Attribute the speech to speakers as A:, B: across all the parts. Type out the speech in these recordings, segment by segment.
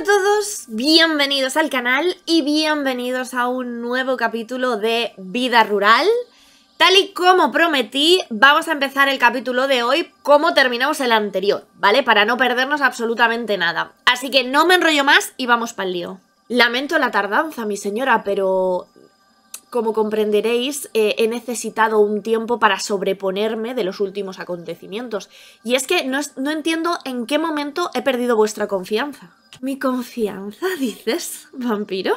A: Hola a todos, bienvenidos al canal y bienvenidos a un nuevo capítulo de Vida Rural. Tal y como prometí, vamos a empezar el capítulo de hoy como terminamos el anterior, ¿vale? Para no perdernos absolutamente nada. Así que no me enrollo más y vamos para el lío. Lamento la tardanza, mi señora, pero como comprenderéis, eh, he necesitado un tiempo para sobreponerme de los últimos acontecimientos. Y es que no, no entiendo en qué momento he perdido vuestra confianza. ¿Mi confianza, dices, vampiro?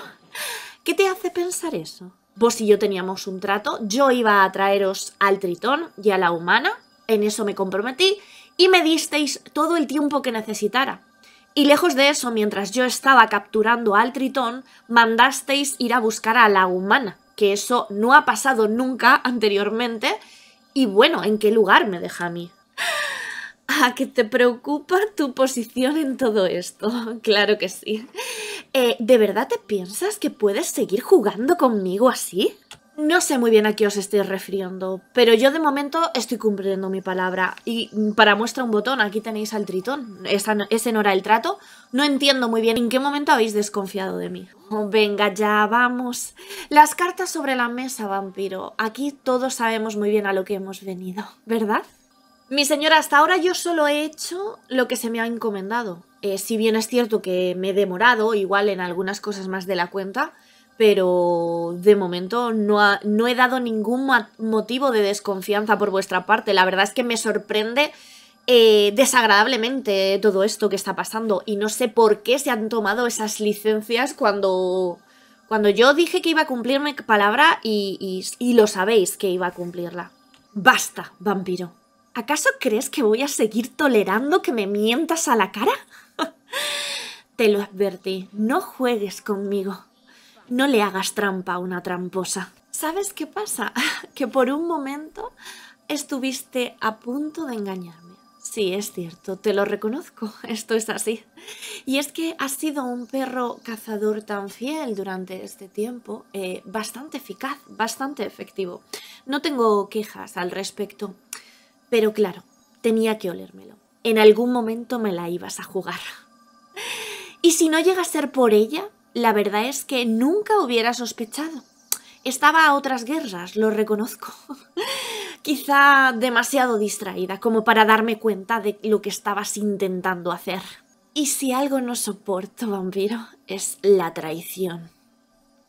A: ¿Qué te hace pensar eso? Vos y yo teníamos un trato, yo iba a traeros al tritón y a la humana, en eso me comprometí, y me disteis todo el tiempo que necesitara. Y lejos de eso, mientras yo estaba capturando al tritón, mandasteis ir a buscar a la humana que eso no ha pasado nunca anteriormente y bueno, ¿en qué lugar me deja a mí? ¿A que te preocupa tu posición en todo esto? Claro que sí. Eh, ¿De verdad te piensas que puedes seguir jugando conmigo así? No sé muy bien a qué os estoy refiriendo, pero yo de momento estoy cumpliendo mi palabra. Y para muestra un botón, aquí tenéis al tritón. Es ese no era el trato. No entiendo muy bien en qué momento habéis desconfiado de mí. Oh, venga, ya vamos. Las cartas sobre la mesa, vampiro. Aquí todos sabemos muy bien a lo que hemos venido, ¿verdad? Mi señora, hasta ahora yo solo he hecho lo que se me ha encomendado. Eh, si bien es cierto que me he demorado, igual en algunas cosas más de la cuenta, pero de momento no, he dado ningún motivo de desconfianza por vuestra parte. La verdad es que me sorprende eh, desagradablemente todo esto que está pasando y no sé por qué se han tomado esas licencias cuando, cuando yo dije que iba a cumplir mi palabra y lo sabéis que iba a cumplirla. Basta, vampiro. ¿Acaso crees que voy a seguir tolerando que me mientas a la cara? Te lo advertí, no juegues conmigo. No le hagas trampa a una tramposa. ¿Sabes qué pasa? que por un momento estuviste a punto de engañarme. Sí, es cierto, te lo reconozco, esto es así. Y es que has sido un perro cazador tan fiel durante este tiempo, eh, bastante eficaz, bastante efectivo. No tengo quejas al respecto, pero claro, tenía que olérmelo. En algún momento me la ibas a jugar. Y si no llega a ser por ella, la verdad es que nunca hubiera sospechado. Estaba a otras guerras, lo reconozco. Quizá demasiado distraída como para darme cuenta de lo que estabas intentando hacer. Y si algo no soporto, vampiro, es la traición.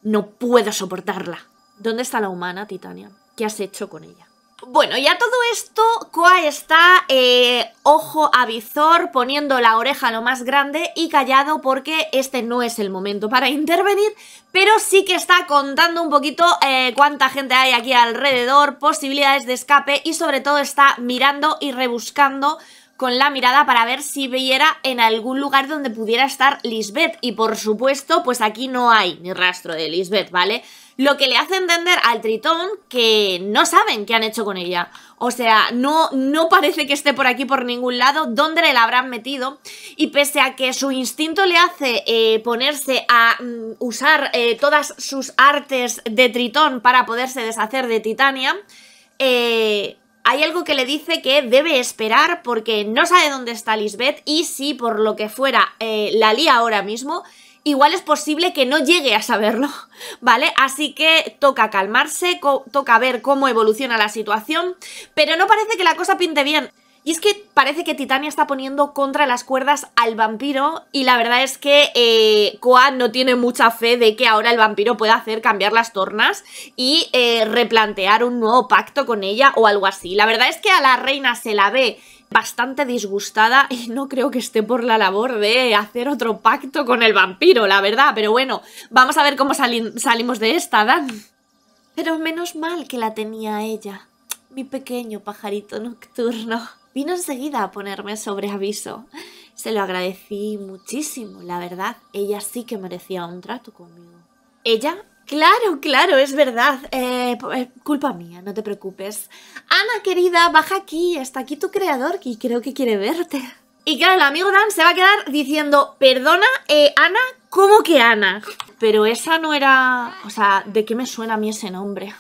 A: No puedo soportarla. ¿Dónde está la humana, Titania? ¿Qué has hecho con ella? Bueno, ya todo esto, Koa está eh, ojo a visor, poniendo la oreja lo más grande y callado porque este no es el momento para intervenir, pero sí que está contando un poquito eh, cuánta gente hay aquí alrededor, posibilidades de escape y sobre todo está mirando y rebuscando con la mirada para ver si viera en algún lugar donde pudiera estar Lisbeth y por supuesto pues aquí no hay ni rastro de Lisbeth, ¿vale? vale lo que le hace entender al tritón que no saben qué han hecho con ella. O sea, no, no parece que esté por aquí por ningún lado, dónde le la habrán metido. Y pese a que su instinto le hace eh, ponerse a mm, usar eh, todas sus artes de tritón para poderse deshacer de Titania, eh, hay algo que le dice que debe esperar porque no sabe dónde está Lisbeth y si por lo que fuera la lía ahora mismo, igual es posible que no llegue a saberlo, ¿vale? Así que toca calmarse, toca ver cómo evoluciona la situación, pero no parece que la cosa pinte bien. Y es que parece que Titania está poniendo contra las cuerdas al vampiro y la verdad es que eh, no tiene mucha fe de que ahora el vampiro pueda hacer cambiar las tornas y eh, replantear un nuevo pacto con ella o algo así. La verdad es que a la reina se la ve bastante disgustada y no creo que esté por la labor de hacer otro pacto con el vampiro, la verdad. Pero bueno, vamos a ver cómo salimos de esta, Dan. Pero menos mal que la tenía ella, mi pequeño pajarito nocturno. Vino enseguida a ponerme sobre aviso. Se lo agradecí muchísimo, la verdad. Ella sí que merecía un trato conmigo. Ella Claro, claro, es verdad. Eh, eh, culpa mía, no te preocupes. Ana, querida, baja aquí. Está aquí tu creador y creo que quiere verte. Y claro, el amigo Dan se va a quedar diciendo, perdona, eh, Ana, ¿cómo que Ana? Pero esa no era... O sea, ¿de qué me suena a mí ese nombre?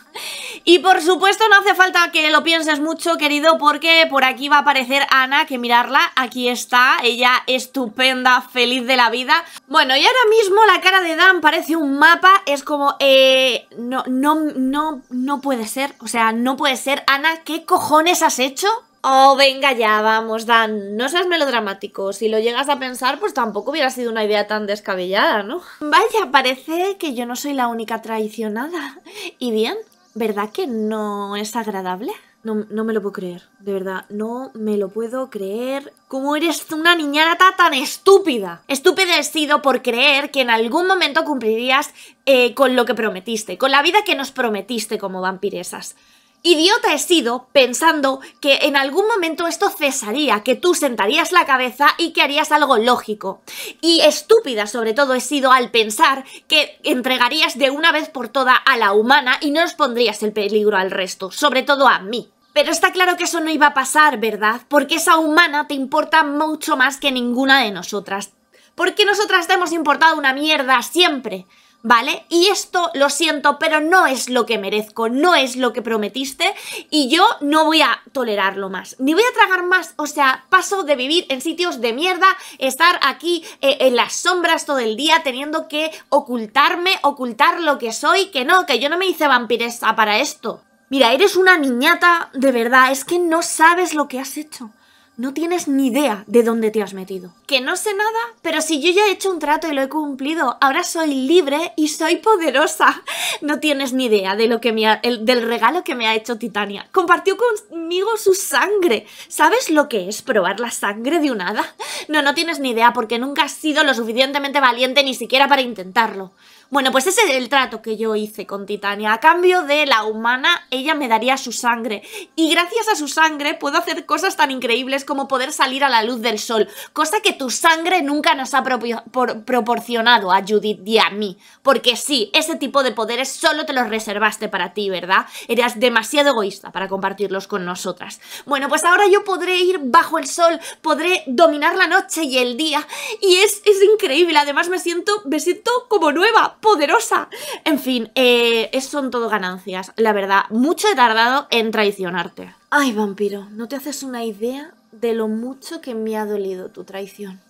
A: Y por supuesto no hace falta que lo pienses mucho, querido, porque por aquí va a aparecer Ana, que mirarla, aquí está, ella estupenda, feliz de la vida. Bueno, y ahora mismo la cara de Dan parece un mapa, es como, eh, no, no, no, no puede ser, o sea, no puede ser, Ana, ¿qué cojones has hecho? Oh, venga ya, vamos, Dan, no seas melodramático. Si lo llegas a pensar, pues tampoco hubiera sido una idea tan descabellada, ¿no? Vaya, parece que yo no soy la única traicionada. Y bien, ¿verdad que no es agradable? No, me lo puedo creer, de verdad, no me lo puedo creer. ¿Cómo eres una niñata tan estúpida? Estúpida he sido por creer que en algún momento cumplirías eh, con lo que prometiste, con la vida que nos prometiste como vampiresas. Idiota he sido pensando que en algún momento esto cesaría, que tú sentarías la cabeza y que harías algo lógico. Y estúpida sobre todo he sido al pensar que entregarías de una vez por toda a la humana y no os pondrías el peligro al resto, sobre todo a mí. Pero está claro que eso no iba a pasar, ¿verdad? Porque esa humana te importa mucho más que ninguna de nosotras. Porque nosotras te hemos importado una mierda siempre. ¿vale? Y esto lo siento, pero no es lo que merezco, no es lo que prometiste y yo no voy a tolerarlo más, ni voy a tragar más, o sea, paso de vivir en sitios de mierda, estar aquí eh, en las sombras todo el día teniendo que ocultarme, ocultar lo que soy, que no, que yo no me hice vampiresa para esto. Mira, eres una niñata, de verdad, es que no sabes lo que has hecho no tienes ni idea de dónde te has metido. Que no sé nada, pero si yo ya he hecho un trato y lo he cumplido, ahora soy libre y soy poderosa. No tienes ni idea de lo que del regalo que me ha hecho Titania. Compartió conmigo su sangre. ¿Sabes lo que es probar la sangre de un hada? No, no tienes ni idea porque nunca has sido lo suficientemente valiente ni siquiera para intentarlo. Bueno, pues ese es el trato que yo hice con Titania. A cambio de la humana, ella me daría su sangre. Y gracias a su sangre puedo hacer cosas tan increíbles como poder salir a la luz del sol. Cosa que tu sangre nunca nos ha proporcionado a Judith y a mí. Porque sí, ese tipo de poderes solo te los reservaste para ti, ¿verdad? Eras demasiado egoísta para compartirlos con nosotras. Bueno, pues ahora yo podré ir bajo el sol, podré dominar la noche y el día. Y es, es increíble. Además me siento, me siento como nueva poderosa. En fin, eh, son todo ganancias, la verdad. Mucho he tardado en traicionarte. Ay, vampiro, no te haces una idea de lo mucho que me ha dolido tu traición.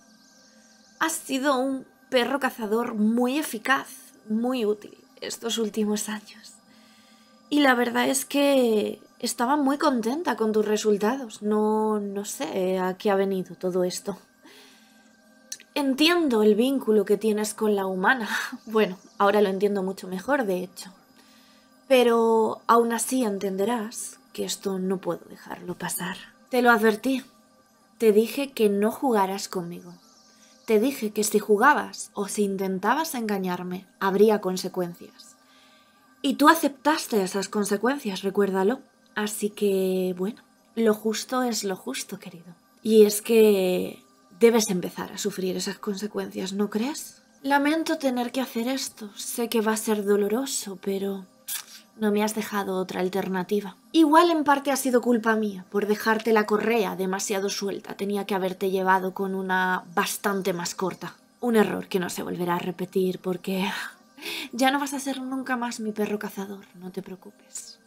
A: Has sido un perro cazador muy eficaz, muy útil estos últimos años. Y la verdad es que estaba muy contenta con tus resultados. No, no sé a qué ha venido todo esto. Entiendo el vínculo que tienes con la humana. Bueno, ahora lo entiendo mucho mejor, de hecho. Pero aún así entenderás que esto no puedo dejarlo pasar. Te lo advertí. Te dije que no jugaras conmigo. Te dije que si jugabas o si intentabas engañarme, habría consecuencias. Y tú aceptaste esas consecuencias, recuérdalo. Así que, bueno, lo justo es lo justo, querido. Y es que debes empezar a sufrir esas consecuencias, ¿no crees? Lamento tener que hacer esto. Sé que va a ser doloroso, pero no me has dejado otra alternativa. Igual en parte ha sido culpa mía por dejarte la correa demasiado suelta. Tenía que haberte llevado con una bastante más corta. Un error que no se volverá a repetir porque ya no vas a ser nunca más mi perro cazador, no te preocupes.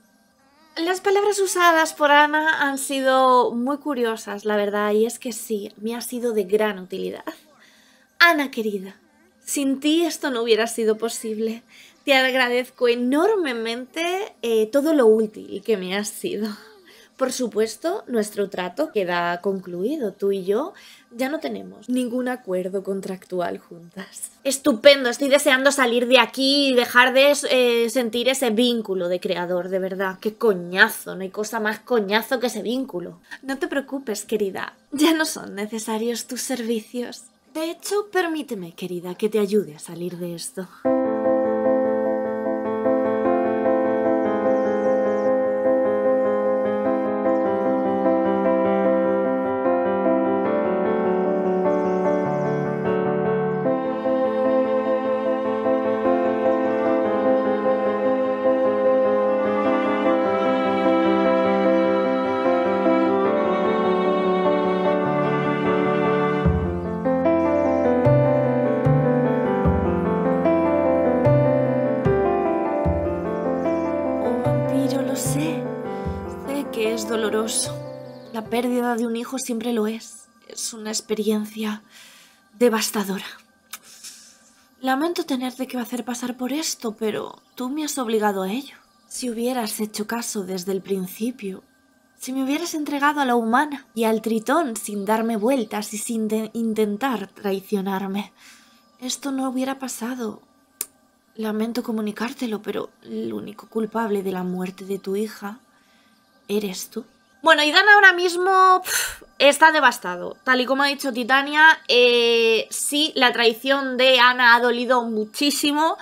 A: Las palabras usadas por Ana han sido muy curiosas, la verdad, y es que sí, me ha sido de gran utilidad. Ana querida, sin ti esto no hubiera sido posible. Te agradezco enormemente eh, todo lo útil que me has sido. Por supuesto, nuestro trato queda concluido. Tú y yo ya no tenemos ningún acuerdo contractual juntas. Estupendo, estoy deseando salir de aquí y dejar de eh, sentir ese vínculo de creador, de verdad. Qué coñazo, no hay cosa más coñazo que ese vínculo. No te preocupes, querida, ya no son necesarios tus servicios. De hecho, permíteme, querida, que te ayude a salir de esto. la pérdida de un hijo siempre lo es. Es una experiencia devastadora. Lamento tenerte que hacer pasar por esto, pero tú me has obligado a ello. Si hubieras hecho caso desde el principio, si me hubieras entregado a la humana y al tritón sin darme vueltas y sin intentar traicionarme, esto no hubiera pasado. Lamento comunicártelo, pero el único culpable de la muerte de tu hija eres tú. Bueno, Dan ahora mismo está devastado. Tal y como ha dicho Titania, eh, sí, la traición de Ana ha dolido muchísimo.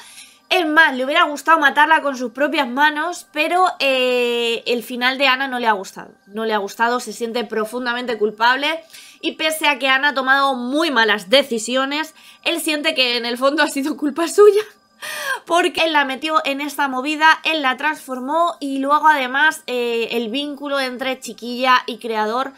A: Es más, le hubiera gustado matarla con sus propias manos, pero eh, el final de Ana no le ha gustado. No le ha gustado, se siente profundamente culpable y pese a que Ana ha tomado muy malas decisiones, él siente que en el fondo ha sido culpa suya porque él la metió en esta movida, él la transformó y luego además eh, el vínculo entre chiquilla y creador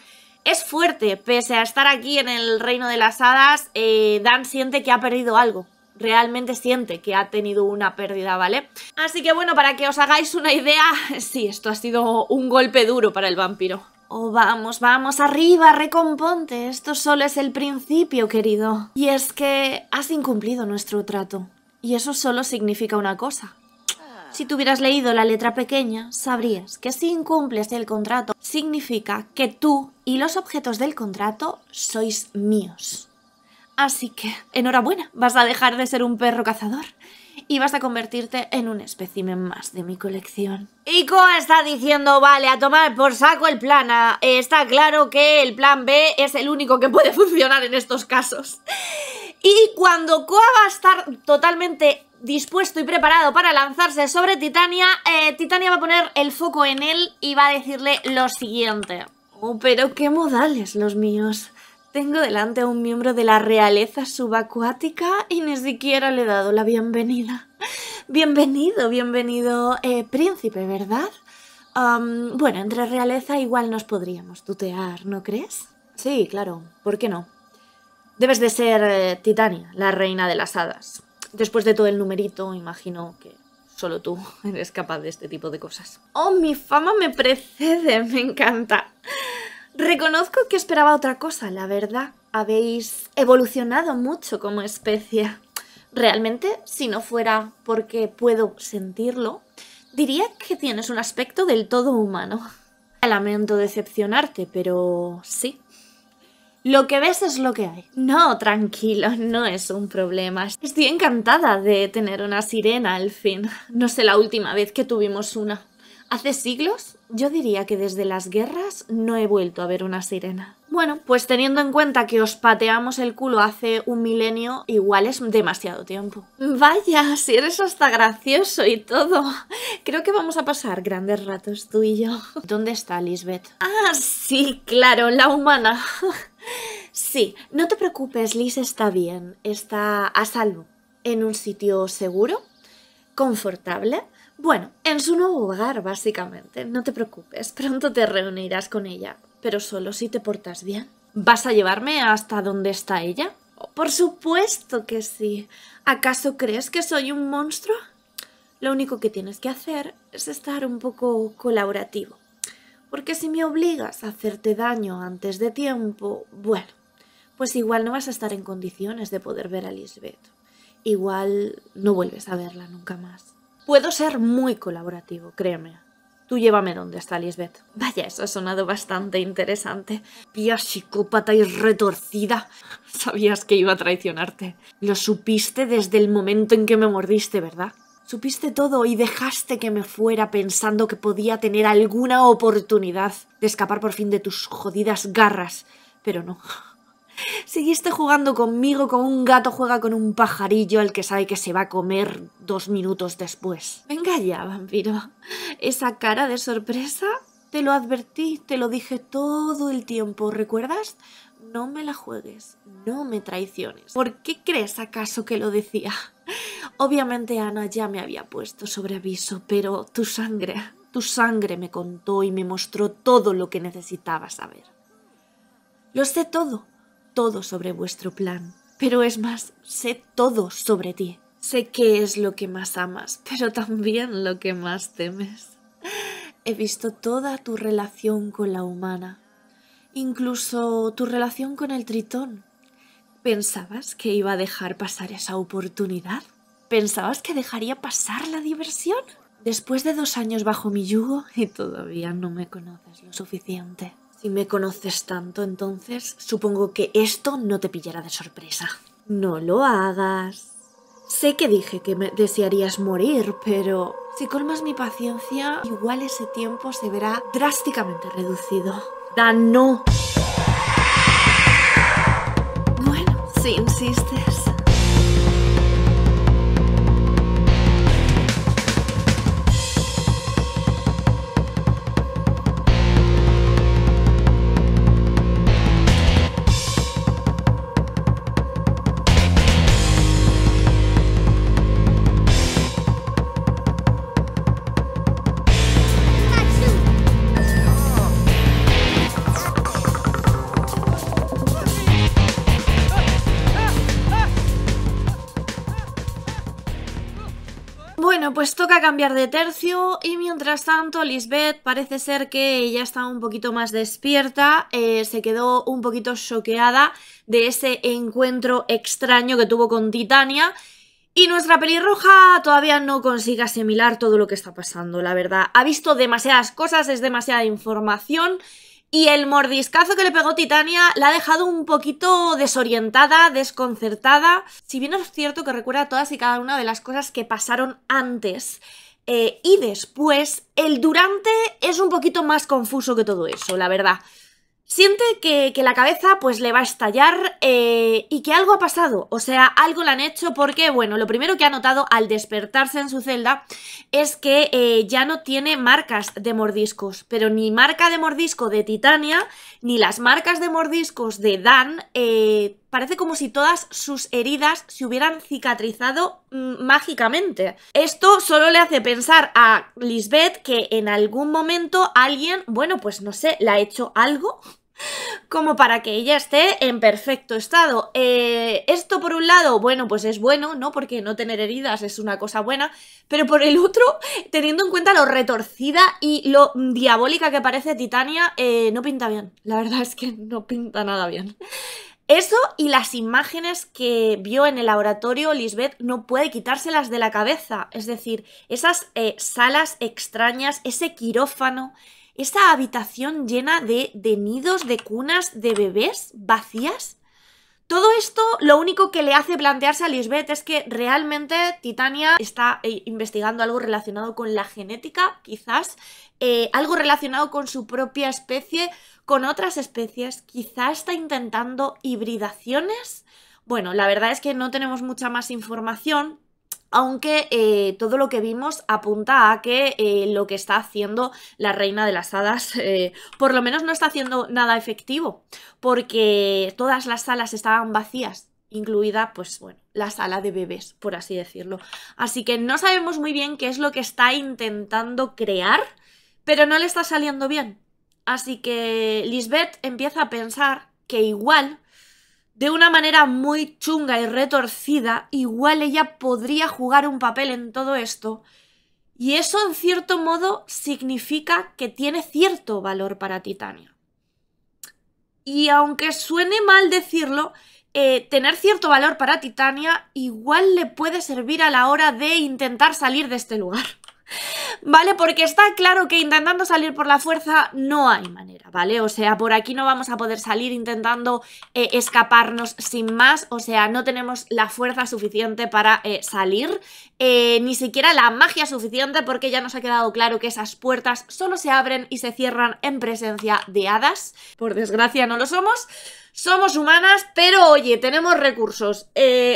A: es fuerte. Pese a estar aquí en el reino de las hadas, eh, Dan siente que ha perdido algo. Realmente siente que ha tenido una pérdida, ¿vale? Así que bueno, para que os hagáis una idea, sí, esto ha sido un golpe duro para el vampiro. Oh, vamos, vamos, arriba, recomponte. Esto solo es el principio, querido. Y es que has incumplido nuestro trato. Y eso solo significa una cosa. Si tuvieras leído la letra pequeña, sabrías que si incumples el contrato, significa que tú y los objetos del contrato sois míos. Así que, enhorabuena, vas a dejar de ser un perro cazador y vas a convertirte en un espécimen más de mi colección. Ico está diciendo, vale, a tomar por saco el plan A. Está claro que el plan B es el único que puede funcionar en estos casos. Y cuando Koa va a estar totalmente dispuesto y preparado para lanzarse sobre Titania, eh, Titania va a poner el foco en él y va a decirle lo siguiente. Oh, pero qué modales los míos. Tengo delante a un miembro de la realeza subacuática y ni siquiera le he dado la bienvenida. Bienvenido, bienvenido, eh, príncipe, ¿verdad? bueno, entre realeza igual nos podríamos tutear, ¿no crees? Sí, claro, ¿por qué no? Debes de ser eh, Titania, la reina de las hadas. Después de todo el numerito, imagino que solo tú eres capaz de este tipo de cosas. ¡Oh, mi fama me precede! Me encanta. Reconozco que esperaba otra cosa, la verdad. Habéis evolucionado mucho como especie. Realmente, si no fuera porque puedo sentirlo, diría que tienes un aspecto del todo humano. Lamento decepcionarte, pero sí, lo que ves es lo que hay. No, tranquilo, no es un problema. Estoy encantada de tener una sirena al fin. No sé la última vez que tuvimos una. Hace siglos, yo diría que desde las guerras no he vuelto a ver una sirena. Bueno, pues teniendo en cuenta que os pateamos el culo hace un milenio, igual es demasiado tiempo. Vaya, si eres hasta gracioso y todo. Creo que vamos a pasar grandes ratos tú y yo. ¿Dónde está Lisbeth? Ah, sí, claro, la humana. Sí, no te preocupes, Liz está bien, está a salvo, en un sitio seguro, confortable, bueno, en su nuevo hogar básicamente, no te preocupes, pronto te reunirás con ella pero solo si te portas bien. ¿Vas a llevarme hasta donde está ella? Por supuesto que sí. ¿Acaso crees que soy un monstruo? Lo único que tienes que hacer es estar un poco colaborativo. Porque si me obligas a hacerte daño antes de tiempo, bueno, pues igual no vas a estar en condiciones de poder ver a Lisbeth. Igual no vuelves a verla nunca más. Puedo ser muy colaborativo, créeme. Tú llévame donde está Lisbeth. Vaya, eso ha sonado bastante interesante. Pía psicópata y retorcida. Sabías que iba a traicionarte. Lo supiste desde el momento en que me mordiste, ¿verdad? Supiste todo y dejaste que me fuera pensando que podía tener alguna oportunidad de escapar por fin de tus jodidas garras. Pero no. Seguiste jugando conmigo como un gato juega con un pajarillo al que sabe que se va a comer dos minutos después. Venga ya, vampiro. Esa cara de sorpresa, te lo advertí, te lo dije todo el tiempo, ¿recuerdas? No me la juegues, no me traiciones. ¿Por qué crees acaso que lo decía? Obviamente Ana ya me había puesto sobre aviso, pero tu sangre, tu sangre me contó y me mostró todo lo que necesitaba saber. Lo sé todo, todo sobre vuestro plan, pero es más, sé todo sobre ti. Sé qué es lo que más amas, pero también lo que más temes. He visto toda tu relación con la humana, incluso tu relación con el tritón. ¿Pensabas que iba a dejar pasar esa oportunidad? ¿Pensabas que dejaría pasar la diversión? Después de dos años bajo mi yugo y todavía no me conoces lo suficiente. Si me conoces tanto, entonces supongo que esto no te pillará de sorpresa. No lo hagas. Sé que dije que desearías morir, pero si colmas mi paciencia, igual ese tiempo se verá drásticamente reducido. Dan, no. Bueno, si insistes. cambiar de tercio y mientras tanto Lisbeth parece ser que ya está un poquito más despierta, eh, se quedó un poquito choqueada de ese encuentro extraño que tuvo con Titania y nuestra pelirroja todavía no consigue asimilar todo lo que está pasando, la verdad. Ha visto demasiadas cosas, es demasiada información y el mordiscazo que le pegó Titania la ha dejado un poquito desorientada, desconcertada. Si bien es cierto que recuerda todas y cada una de las cosas que pasaron antes eh, y después, el durante es un poquito más confuso que todo eso, la verdad. Siente que, la cabeza pues le va a estallar eh, y que algo ha pasado, o sea, algo le han hecho porque, bueno, lo primero que ha notado al despertarse en su celda es que eh, ya no tiene marcas de mordiscos, pero ni marca de mordisco de Titania, ni las marcas de mordiscos de Dan eh, Parece como si todas sus heridas se hubieran cicatrizado mm, mágicamente. Esto solo le hace pensar a Lisbeth que en algún momento alguien, bueno, pues no sé, le ha hecho algo como para que ella esté en perfecto estado. Eh, esto por un lado, bueno, pues es bueno, ¿no? Porque no tener heridas es una cosa buena, pero por el otro, teniendo en cuenta lo retorcida y lo diabólica que parece Titania, eh, no pinta bien. La verdad es que no pinta nada bien. Eso y las imágenes que vio en el laboratorio Lisbeth no puede quitárselas de la cabeza. Es decir, esas eh, salas extrañas, ese quirófano, esa habitación llena de, nidos, de cunas, de bebés vacías. Todo esto lo único que le hace plantearse a Lisbeth es que realmente Titania está eh, investigando algo relacionado con la genética, quizás, eh, algo relacionado con su propia especie con otras especies, quizá está intentando hibridaciones. Bueno, la verdad es que no tenemos mucha más información, aunque eh, todo lo que vimos apunta a que eh, lo que está haciendo la reina de las hadas, eh, por lo menos no está haciendo nada efectivo, porque todas las salas estaban vacías, incluida, pues bueno, la sala de bebés, por así decirlo. Así que no sabemos muy bien qué es lo que está intentando crear, pero no le está saliendo bien. Así que Lisbeth empieza a pensar que igual, de una manera muy chunga y retorcida, igual ella podría jugar un papel en todo esto. Y eso, en cierto modo, significa que tiene cierto valor para Titania. Y aunque suene mal decirlo, eh, tener cierto valor para Titania igual le puede servir a la hora de intentar salir de este lugar. ¿Vale? Porque está claro que intentando salir por la fuerza no hay manera, ¿vale? O sea, por aquí no vamos a poder salir intentando eh, escaparnos sin más, o sea, no tenemos la fuerza suficiente para eh, salir, eh, ni siquiera la magia suficiente porque ya nos ha quedado claro que esas puertas solo se abren y se cierran en presencia de hadas, por desgracia no lo somos, somos humanas, pero oye, tenemos recursos,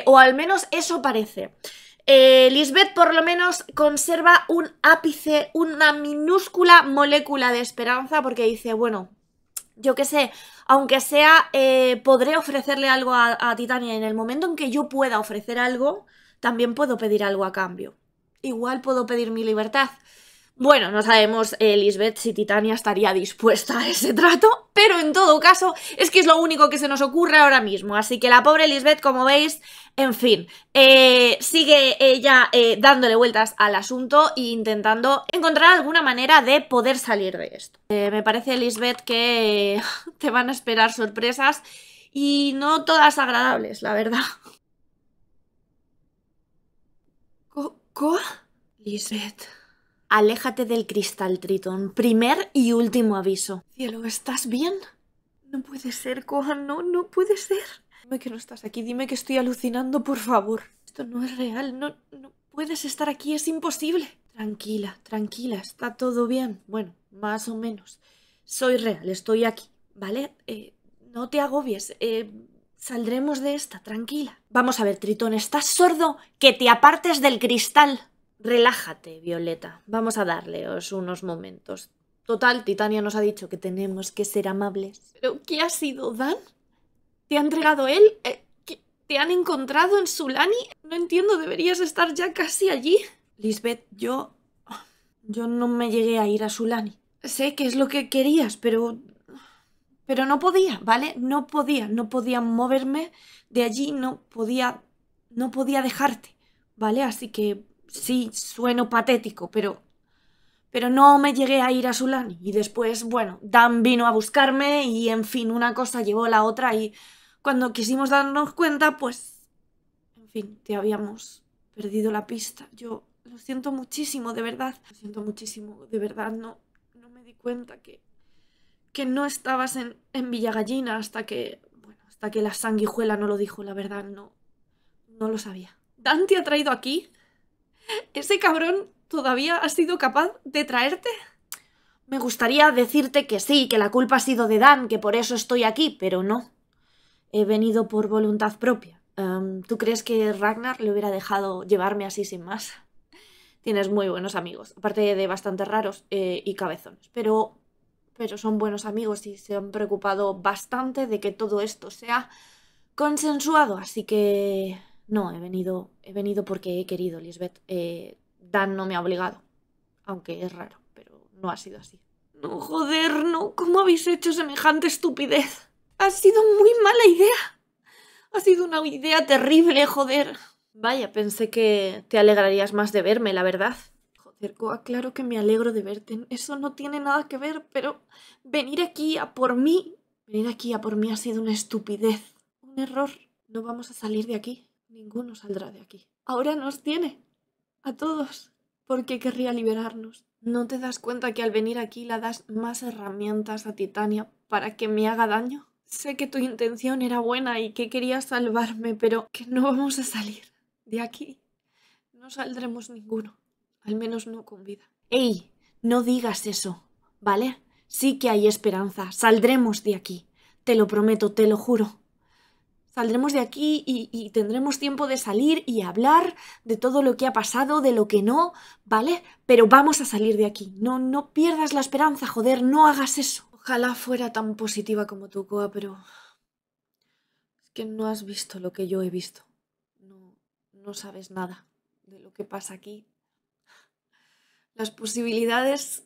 A: o al menos eso parece. Eh, Lisbeth por lo menos conserva un ápice, una minúscula molécula de esperanza porque dice, bueno, yo qué sé, aunque sea, eh, podré ofrecerle algo a, Titania. En el momento en que yo pueda ofrecer algo, también puedo pedir algo a cambio. Igual puedo pedir mi libertad. Bueno, no sabemos, eh, Lisbeth, si Titania estaría dispuesta a ese trato, pero en todo caso es que es lo único que se nos ocurre ahora mismo. Así que la pobre Lisbeth, como veis, en fin, eh, sigue ella eh, dándole vueltas al asunto e intentando encontrar alguna manera de poder salir de esto. Eh, me parece, Lisbeth, que te van a esperar sorpresas y no todas agradables, la verdad. Lisbeth... Aléjate del cristal, Tritón. Primer y último aviso. Cielo, ¿estás bien? No puede ser, Kohan. No, no puede ser. Dime que no estás aquí. Dime que estoy alucinando, por favor. Esto no es real. No, no puedes estar aquí. Es imposible. Tranquila, tranquila. Está todo bien. Bueno, más o menos. Soy real. Estoy aquí. ¿Vale? Eh, no te agobies. Eh, saldremos de esta. Tranquila. Vamos a ver, Tritón. ¿Estás sordo? Que te apartes del cristal. Relájate, Violeta. Vamos a darleos unos momentos. Total, Titania nos ha dicho que tenemos que ser amables. ¿Pero qué ha sido, Dan? ¿Te ha entregado él? Eh, ¿Te han encontrado en Sulani? No entiendo, deberías estar ya casi allí. Lisbeth, yo. Yo no me llegué a ir a Sulani. Sé que es lo que querías, pero. Pero no podía, ¿vale? No podía, no podía moverme de allí, no podía. No podía dejarte, ¿vale? Así que sí, sueno patético, pero... Pero no me llegué a ir a Sulani. Y después, bueno, Dan vino a buscarme y, en fin, una cosa llevó a la otra y cuando quisimos darnos cuenta, pues... En fin, te habíamos perdido la pista. Yo lo siento muchísimo, de verdad. Lo siento muchísimo, de verdad. No, no me di cuenta que, que no estabas en, en Villagallina hasta que... Bueno, hasta que la sanguijuela no lo dijo, la verdad, no... No lo sabía. ¿Dan te ha traído aquí? ¿Ese cabrón todavía ha sido capaz de traerte? Me gustaría decirte que sí, que la culpa ha sido de Dan, que por eso estoy aquí, pero no. He venido por voluntad propia. Em, ¿Tú crees que Ragnar le hubiera dejado llevarme así sin más? Tienes muy buenos amigos, aparte de bastante raros eh, y cabezones, pero, pero son buenos amigos y se han preocupado bastante de que todo esto sea consensuado, así que no, he venido, he venido porque he querido, Lisbeth. Eh, Dan no me ha obligado. Aunque es raro, pero no ha sido así. No, joder, no. ¿Cómo habéis hecho semejante estupidez? Ha sido muy mala idea. Ha sido una idea terrible, joder. Vaya, pensé que te alegrarías más de verme, la verdad. Joder, Coa, claro que me alegro de verte. Eso no tiene nada que ver, pero venir aquí a por mí... Venir aquí a por mí ha sido una estupidez. Un error. No vamos a salir de aquí ninguno saldrá de aquí. Ahora nos tiene, a todos, porque querría liberarnos. ¿No te das cuenta que al venir aquí la das más herramientas a Titania para que me haga daño? Sé que tu intención era buena y que querías salvarme, pero que no vamos a salir de aquí. No saldremos ninguno, al menos no con vida. ¡Ey! No digas eso, ¿vale? Sí que hay esperanza, saldremos de aquí. Te lo prometo, te lo juro. Saldremos de aquí y, tendremos tiempo de salir y hablar de todo lo que ha pasado, de lo que no, ¿vale? Pero vamos a salir de aquí. No, no pierdas la esperanza, joder, no hagas eso. Ojalá fuera tan positiva como tú, Coa, pero... Es que no has visto lo que yo he visto. No, no sabes nada de lo que pasa aquí. Las posibilidades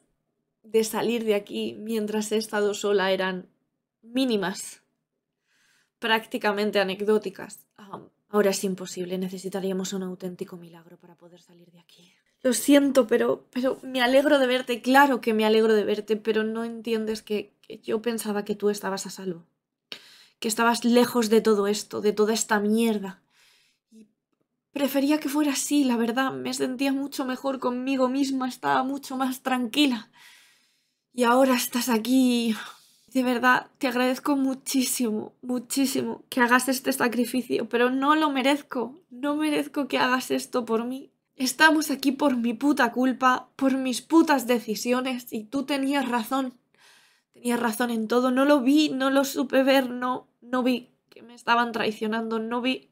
A: de salir de aquí mientras he estado sola eran mínimas prácticamente anecdóticas. ahora es imposible, necesitaríamos un auténtico milagro para poder salir de aquí. Lo siento, pero, pero me alegro de verte, claro que me alegro de verte, pero no entiendes que, que yo pensaba que tú estabas a salvo, que estabas lejos de todo esto, de toda esta mierda. Y prefería que fuera así, la verdad, me sentía mucho mejor conmigo misma, estaba mucho más tranquila. Y ahora estás aquí de verdad, te agradezco muchísimo, muchísimo que hagas este sacrificio, pero no lo merezco, no merezco que hagas esto por mí. Estamos aquí por mi puta culpa, por mis putas decisiones, y tú tenías razón, tenías razón en todo, no lo vi, no lo supe ver, no, no vi que me estaban traicionando, no vi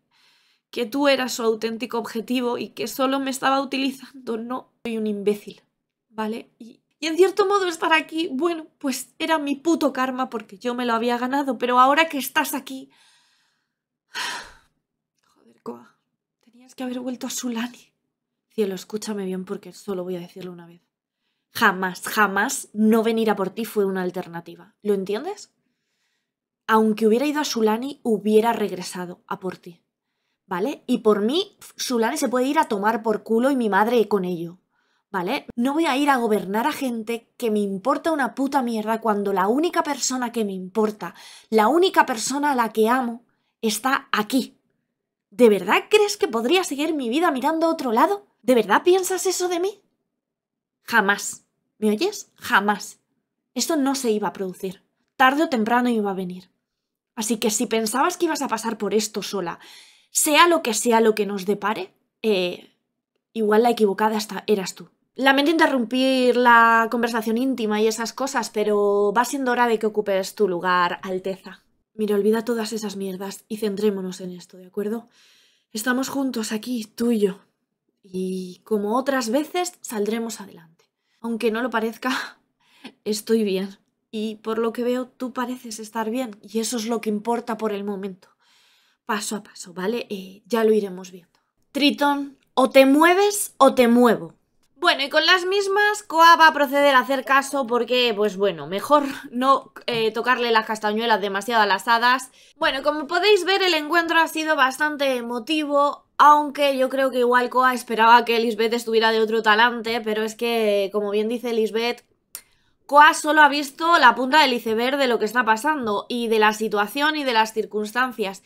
A: que tú eras su auténtico objetivo y que solo me estaba utilizando, no, soy un imbécil, ¿vale? Y en cierto modo estar aquí, bueno, pues era mi puto karma porque yo me lo había ganado, pero ahora que estás aquí... Joder, Koa, tenías que haber vuelto a Sulani. Cielo, escúchame bien porque solo voy a decirlo una vez. Jamás, jamás no venir a por ti fue una alternativa. ¿Lo entiendes? Aunque hubiera ido a Sulani, hubiera regresado a por ti. ¿Vale? Y por mí, Sulani se puede ir a tomar por culo y mi madre con ello. ¿vale? No voy a ir a gobernar a gente que me importa una puta mierda cuando la única persona que me importa, la única persona a la que amo, está aquí. ¿De verdad crees que podría seguir mi vida mirando a otro lado? ¿De verdad piensas eso de mí? Jamás. ¿Me oyes? Jamás. Esto no se iba a producir. Tarde o temprano iba a venir. Así que si pensabas que ibas a pasar por esto sola, sea lo que sea lo que nos depare, eh, igual la equivocada eras tú. Lamento interrumpir la conversación íntima y esas cosas, pero va siendo hora de que ocupes tu lugar, Alteza. Mira, olvida todas esas mierdas y centrémonos en esto, ¿de acuerdo? Estamos juntos aquí, tú y yo. Y como otras veces, saldremos adelante. Aunque no lo parezca, estoy bien. Y por lo que veo, tú pareces estar bien. Y eso es lo que importa por el momento. Paso a paso, ¿vale? Eh, ya lo iremos viendo. Tritón, o te mueves o te muevo. Bueno, y con las mismas, Coa va a proceder a hacer caso porque, pues bueno, mejor no eh, tocarle las castañuelas demasiado a las hadas. Bueno, como podéis ver, el encuentro ha sido bastante emotivo, aunque yo creo que igual Coa esperaba que Lisbeth estuviera de otro talante, pero es que, como bien dice Lisbeth, Coa solo ha visto la punta del iceberg de lo que está pasando y de la situación y de las circunstancias.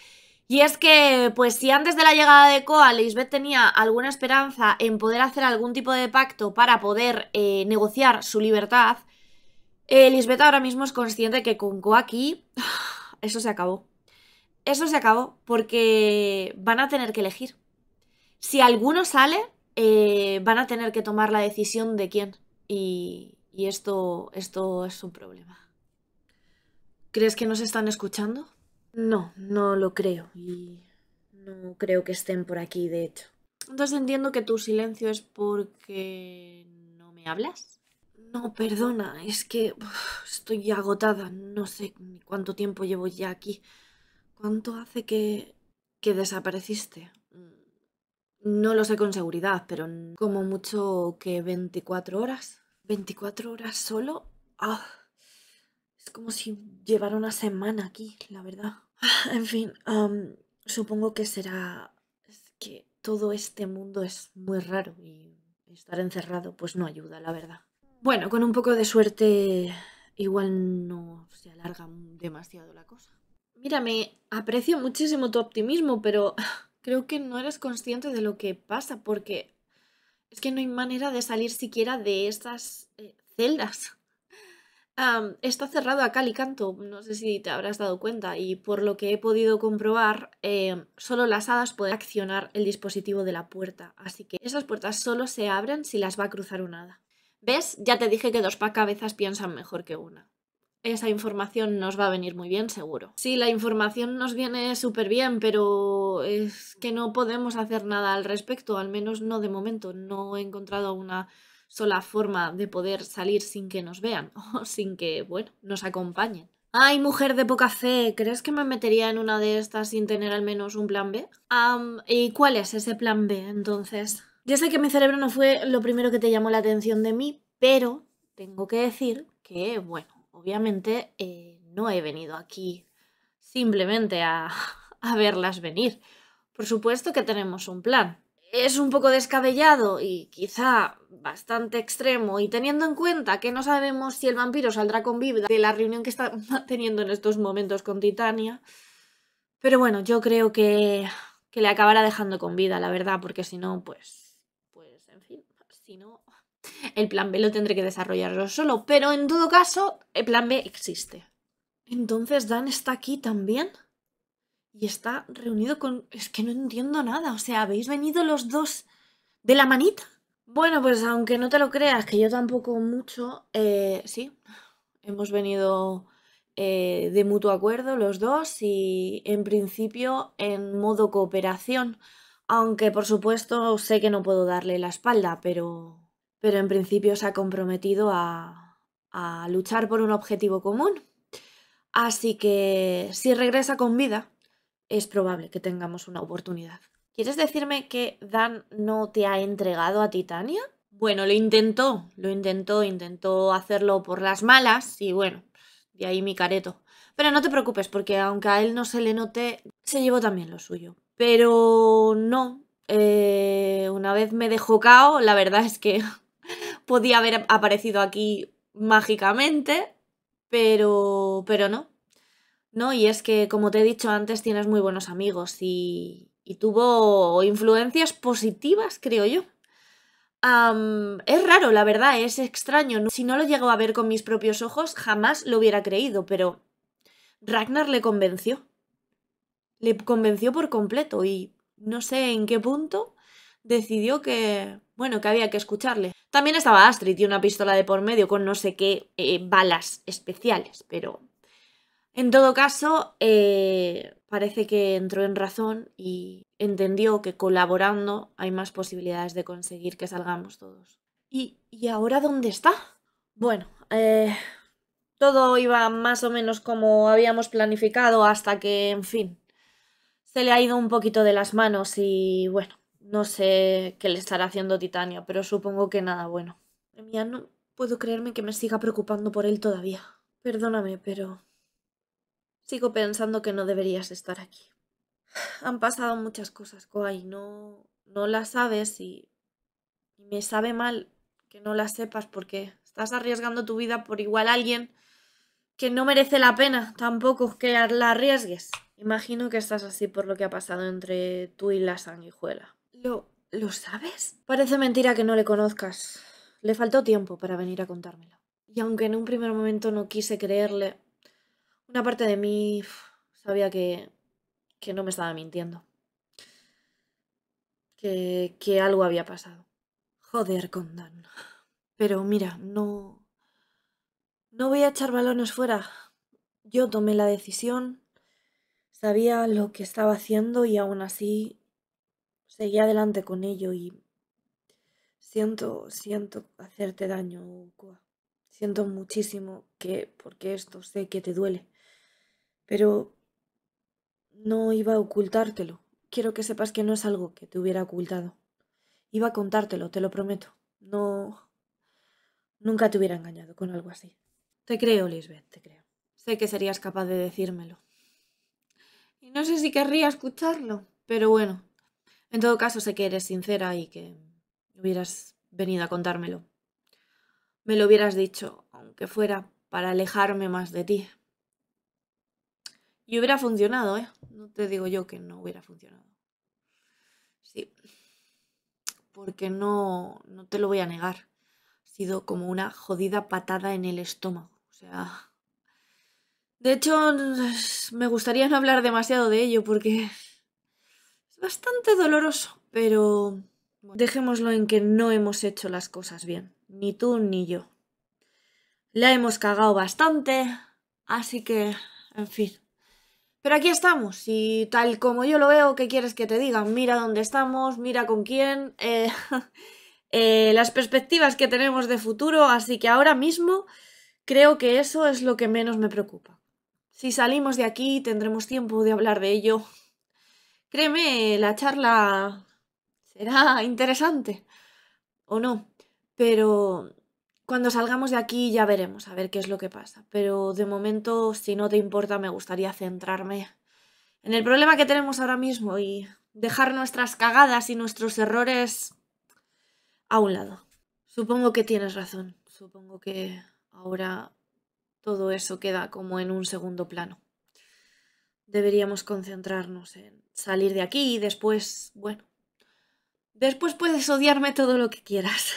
A: Y es que, pues si antes de la llegada de Koa, Lisbeth tenía alguna esperanza en poder hacer algún tipo de pacto para poder eh, negociar su libertad, eh, Lisbeth ahora mismo es consciente que con Koa aquí, eso se acabó. Eso se acabó porque van a tener que elegir. Si alguno sale, eh, van a tener que tomar la decisión de quién. Y, y esto, esto es un problema. ¿Crees que nos están escuchando? No, no lo creo y no creo que estén por aquí, de hecho. Entonces entiendo que tu silencio es porque no me hablas. No, perdona, es que estoy agotada. No sé cuánto tiempo llevo ya aquí. ¿Cuánto hace que, que desapareciste? Mm, no lo sé con seguridad, pero como mucho que 24 horas. ¿24 horas solo? ¡Ah! Es como si llevara una semana aquí, la verdad. Ah, en fin, supongo que será que todo este mundo es muy raro y estar encerrado pues no ayuda, la verdad. Bueno, con un poco de suerte igual no se alarga demasiado la cosa. Mírame, aprecio muchísimo tu optimismo, pero creo que no eres consciente de lo que pasa porque es que no hay manera de salir siquiera de estas eh, celdas está cerrado a cal y canto, no sé si te habrás dado cuenta, y por lo que he podido comprobar, em, solo las hadas pueden accionar el dispositivo de la puerta, así que esas puertas solo se abren si las va a cruzar una hada. ¿Ves? Ya te dije que dos cabezas piensan mejor que una esa información nos va a venir muy bien, seguro. Sí, la información nos viene súper bien, pero es que no podemos hacer nada al respecto, al menos no de momento. No he encontrado una sola forma de poder salir sin que nos vean o sin que, bueno, nos acompañen. Ay, mujer de poca fe, ¿crees que me metería en una de estas sin tener al menos un plan B? ¿Y cuál es ese plan B entonces? Ya sé que mi cerebro no fue lo primero que te llamó la atención de mí, pero tengo que decir que, bueno, obviamente eh, no he venido aquí simplemente a, a verlas venir. Por supuesto que tenemos un plan es un poco descabellado y quizá bastante extremo, y teniendo en cuenta que no sabemos si el vampiro saldrá con vida de la reunión que está teniendo en estos momentos con Titania, pero bueno, yo creo que, que le acabará dejando con vida, la verdad, porque si no, pues, pues, en fin, si no, el plan B lo tendré que desarrollarlo solo, pero en todo caso, el plan B existe. Entonces, Dan está aquí también y está reunido con... Es que no entiendo nada, o sea, habéis venido los dos de la manita. Bueno, pues aunque no te lo creas, que yo tampoco mucho, eh, sí, hemos venido eh, de mutuo acuerdo los dos y en principio en modo cooperación, aunque por supuesto sé que no puedo darle la espalda, pero, pero en principio se ha comprometido a, a luchar por un objetivo común. Así que si regresa con vida, es probable que tengamos una oportunidad. ¿Quieres decirme que Dan no te ha entregado a Titania? Bueno, lo intentó, lo intentó, intentó hacerlo por las malas y bueno, de ahí mi careto. Pero no te preocupes, porque aunque a él no se le note, se llevó también lo suyo. Pero no, eh, una vez me dejó cao, la verdad es que podía haber aparecido aquí mágicamente, pero, pero no, no, y es que, como te he dicho antes, tienes muy buenos amigos y, tuvo influencias positivas, creo yo. es raro, la verdad, es extraño. Si no lo llego a ver con mis propios ojos, jamás lo hubiera creído, pero Ragnar le convenció. Le convenció por completo y no sé en qué punto decidió que, bueno, que había que escucharle. También estaba Astrid y una pistola de por medio con no sé qué eh, balas especiales, pero en todo caso, eh, parece que entró en razón y entendió que colaborando hay más posibilidades de conseguir que salgamos todos. ¿Y, ahora dónde está? Bueno, eh, todo iba más o menos como habíamos planificado hasta que, en fin, se le ha ido un poquito de las manos y bueno, no sé qué le estará haciendo Titania, pero supongo que nada bueno. Mía, no puedo creerme que me siga preocupando por él todavía. Perdóname, pero Sigo pensando que no deberías estar aquí. Han pasado muchas cosas, y No, no las sabes y, me sabe mal que no la sepas porque estás arriesgando tu vida por igual a alguien que no merece la pena tampoco que la arriesgues. Imagino que estás así por lo que ha pasado entre tú y la sanguijuela. ¿Lo, ¿Lo sabes? Parece mentira que no le conozcas. Le faltó tiempo para venir a contármelo. Y aunque en un primer momento no quise creerle, una parte de mí sabía que, no me estaba mintiendo. Que, algo había pasado. Joder, Condan. Pero mira, no... No voy a echar balones fuera. Yo tomé la decisión, sabía lo que estaba haciendo y aún así seguí adelante con ello y siento, siento hacerte daño, Siento muchísimo que, porque esto sé que te duele. Pero no iba a ocultártelo. Quiero que sepas que no es algo que te hubiera ocultado. Iba a contártelo, te lo prometo. No... Nunca te hubiera engañado con algo así. Te creo, Lisbeth, te creo. Sé que serías capaz de decírmelo. Y no sé si querría escucharlo, pero bueno. En todo caso, sé que eres sincera y que hubieras venido a contármelo. Me lo hubieras dicho, aunque fuera para alejarme más de ti. Y hubiera funcionado, ¿eh? No te digo yo que no hubiera funcionado. Sí. Porque no, no te lo voy a negar. Ha sido como una jodida patada en el estómago. O sea... De hecho, me gustaría no hablar demasiado de ello porque es bastante doloroso, pero dejémoslo en que no hemos hecho las cosas bien, ni tú ni yo. La hemos cagado bastante, así que, en fin. Pero aquí estamos, y tal como yo lo veo, ¿qué quieres que te diga? Mira dónde estamos, mira con quién, eh, eh, las perspectivas que tenemos de futuro, así que ahora mismo creo que eso es lo que menos me preocupa. Si salimos de aquí tendremos tiempo de hablar de ello. Créeme, la charla será interesante, ¿o no? Pero cuando salgamos de aquí ya veremos a ver qué es lo que pasa, pero de momento, si no te importa, me gustaría centrarme en el problema que tenemos ahora mismo y dejar nuestras cagadas y nuestros errores a un lado. Supongo que tienes razón, supongo que ahora todo eso queda como en un segundo plano. Deberíamos concentrarnos en salir de aquí y después, bueno, después puedes odiarme todo lo que quieras.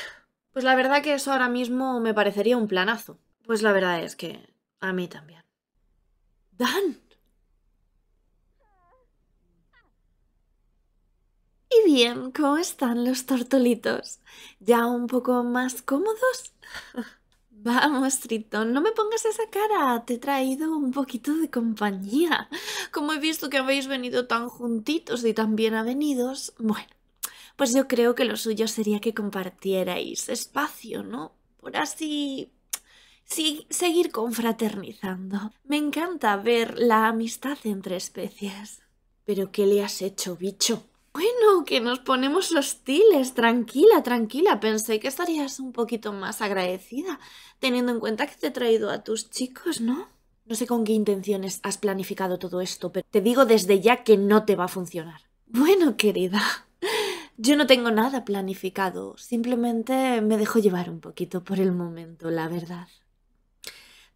A: Pues la verdad que eso ahora mismo me parecería un planazo. Pues la verdad es que a mí también. Dan. Y bien, ¿cómo están los tortolitos? ¿Ya un poco más cómodos? Vamos, Tritón, no me pongas esa cara, te he traído un poquito de compañía. Como he visto que habéis venido tan juntitos y tan bien avenidos, bueno, pues yo creo que lo suyo sería que compartierais espacio, ¿no? Por así Sí, seguir confraternizando. Me encanta ver la amistad entre especies. ¿Pero qué le has hecho, bicho? Bueno, que nos ponemos hostiles. Tranquila, tranquila. Pensé que estarías un poquito más agradecida, teniendo en cuenta que te he traído a tus chicos, ¿no? No sé con qué intenciones has planificado todo esto, pero te digo desde ya que no te va a funcionar. Bueno, querida, yo no tengo nada planificado, simplemente me dejo llevar un poquito por el momento, la verdad.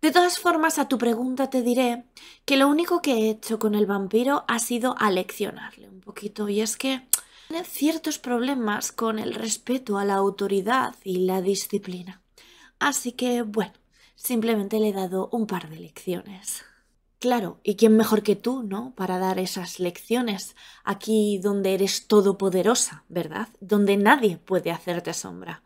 A: De todas formas, a tu pregunta te diré que lo único que he hecho con el vampiro ha sido aleccionarle un poquito y es que tiene ciertos problemas con el respeto a la autoridad y la disciplina. Así que, bueno, simplemente le he dado un par de lecciones. Claro, ¿y quién mejor que tú, no? Para dar esas lecciones aquí donde eres todopoderosa, ¿verdad? Donde nadie puede hacerte sombra.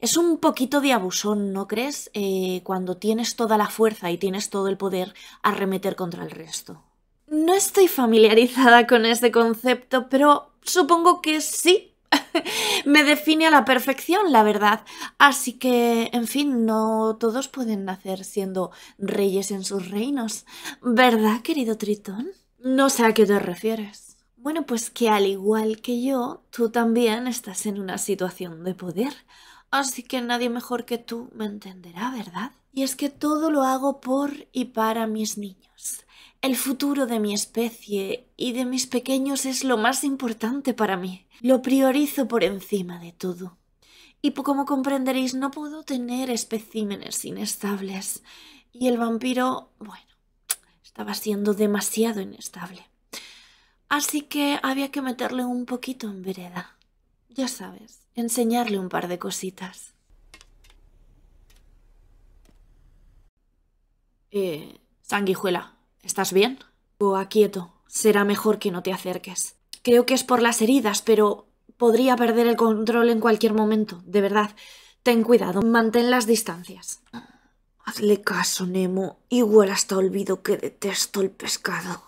A: Es un poquito de abusón, ¿no crees? Eh, cuando tienes toda la fuerza y tienes todo el poder, arremeter contra el resto. No estoy familiarizada con este concepto, pero supongo que sí, me define a la perfección, la verdad. Así que, en fin, no todos pueden nacer siendo reyes en sus reinos, ¿verdad, querido Tritón? No sé a qué te refieres. Bueno, pues que al igual que yo, tú también estás en una situación de poder. Así que nadie mejor que tú me entenderá, ¿verdad? Y es que todo lo hago por y para mis niños. El futuro de mi especie y de mis pequeños es lo más importante para mí. Lo priorizo por encima de todo. Y como comprenderéis, no puedo tener especímenes inestables. Y el vampiro, bueno, estaba siendo demasiado inestable. Así que había que meterle un poquito en vereda. Ya sabes, enseñarle un par de cositas. Eh, sanguijuela, ¿Estás bien? Boa, quieto. Será mejor que no te acerques. Creo que es por las heridas, pero podría perder el control en cualquier momento. De verdad, ten cuidado, mantén las distancias. Hazle caso, Nemo. Igual hasta olvido que detesto el pescado.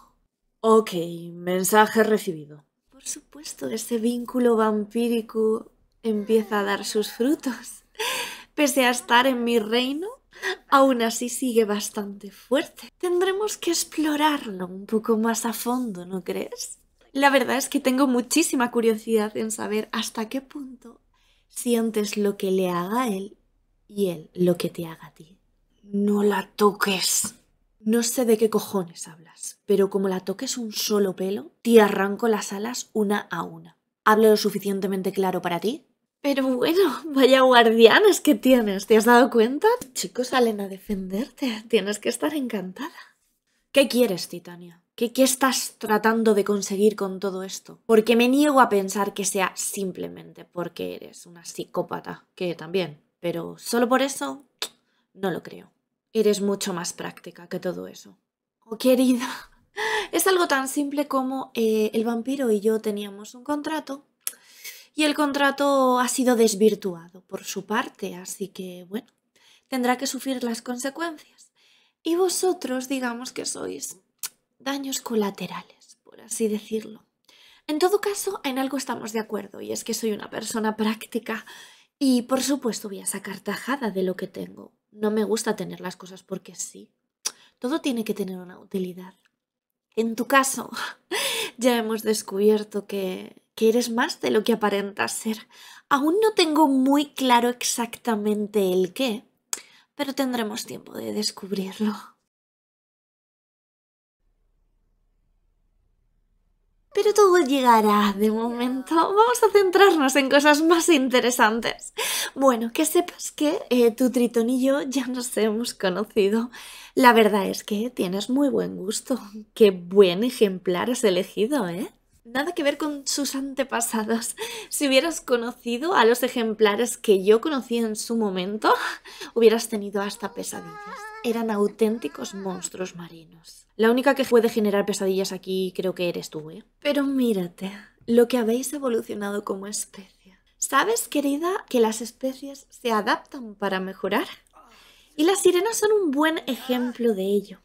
A: Ok, mensaje recibido. Por supuesto, ese vínculo vampírico empieza a dar sus frutos. Pese a estar en mi reino, Aún así sigue bastante fuerte. Tendremos que explorarlo un poco más a fondo, ¿no crees? La verdad es que tengo muchísima curiosidad en saber hasta qué punto sientes lo que le haga a él y él lo que te haga a ti. No la toques. No sé de qué cojones hablas, pero como la toques un solo pelo, te arranco las alas una a una. ¿Hablo lo suficientemente claro para ti? Pero bueno, vaya guardianes que tienes, ¿te has dado cuenta? Chicos salen a defenderte, tienes que estar encantada. ¿Qué quieres, Titania? ¿Qué, estás tratando de conseguir con todo esto? Porque me niego a pensar que sea simplemente porque eres una psicópata, que también, pero solo por eso no lo creo. Eres mucho más práctica que todo eso. Oh, querida, es algo tan simple como eh, el vampiro y yo teníamos un contrato y el contrato ha sido desvirtuado por su parte, así que bueno, tendrá que sufrir las consecuencias. Y vosotros digamos que sois daños colaterales, por así decirlo. En todo caso, en algo estamos de acuerdo, y es que soy una persona práctica y por supuesto voy a sacar tajada de lo que tengo. No me gusta tener las cosas porque sí. Todo tiene que tener una utilidad. En tu caso, ya hemos descubierto que, que eres más de lo que aparentas ser. Aún no tengo muy claro exactamente el qué, pero tendremos tiempo de descubrirlo. Pero todo llegará de momento. Vamos a centrarnos en cosas más interesantes. Bueno, que sepas que eh, tu tritón y yo ya nos hemos conocido. La verdad es que tienes muy buen gusto. Qué buen ejemplar has elegido, ¿eh? nada que ver con sus antepasados. Si hubieras conocido a los ejemplares que yo conocí en su momento, hubieras tenido hasta pesadillas. Eran auténticos monstruos marinos. La única que puede generar pesadillas aquí creo que eres tú, ¿eh? Pero mírate, lo que habéis evolucionado como especie. ¿Sabes, querida, que las especies se adaptan para mejorar? Y las sirenas son un buen ejemplo de ello.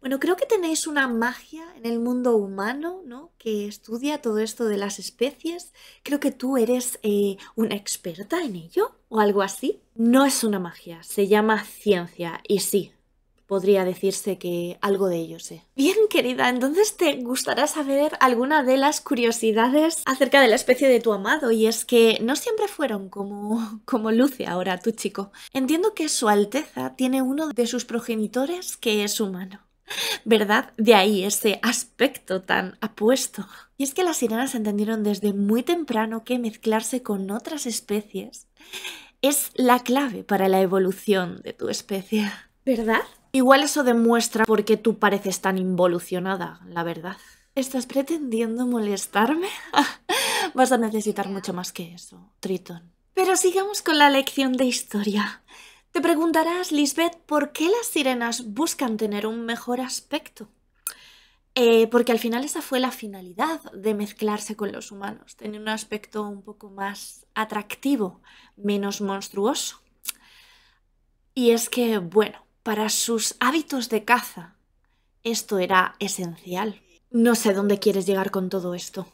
A: Bueno, creo que tenéis una magia en el mundo humano, ¿no? Que estudia todo esto de las especies. Creo que tú eres eh, una experta en ello o algo así. No es una magia, se llama ciencia y sí, podría decirse que algo de ello sé. Bien, querida, entonces te gustará saber alguna de las curiosidades acerca de la especie de tu amado, y es que no siempre fueron como, como luce ahora tu chico. Entiendo que Su Alteza tiene uno de sus progenitores que es humano. ¿Verdad? De ahí ese aspecto tan apuesto. Y es que las sirenas entendieron desde muy temprano que mezclarse con otras especies es la clave para la evolución de tu especie. ¿Verdad? Igual eso demuestra por qué tú pareces tan involucionada, la verdad. ¿Estás pretendiendo molestarme? Vas a necesitar mucho más que eso, Triton. Pero sigamos con la lección de historia. Te preguntarás, Lisbeth, ¿por qué las sirenas buscan tener un mejor aspecto? Eh, porque al final esa fue la finalidad de mezclarse con los humanos, tener un aspecto un poco más atractivo, menos monstruoso. Y es que, bueno, para sus hábitos de caza, esto era esencial. No sé dónde quieres llegar con todo esto.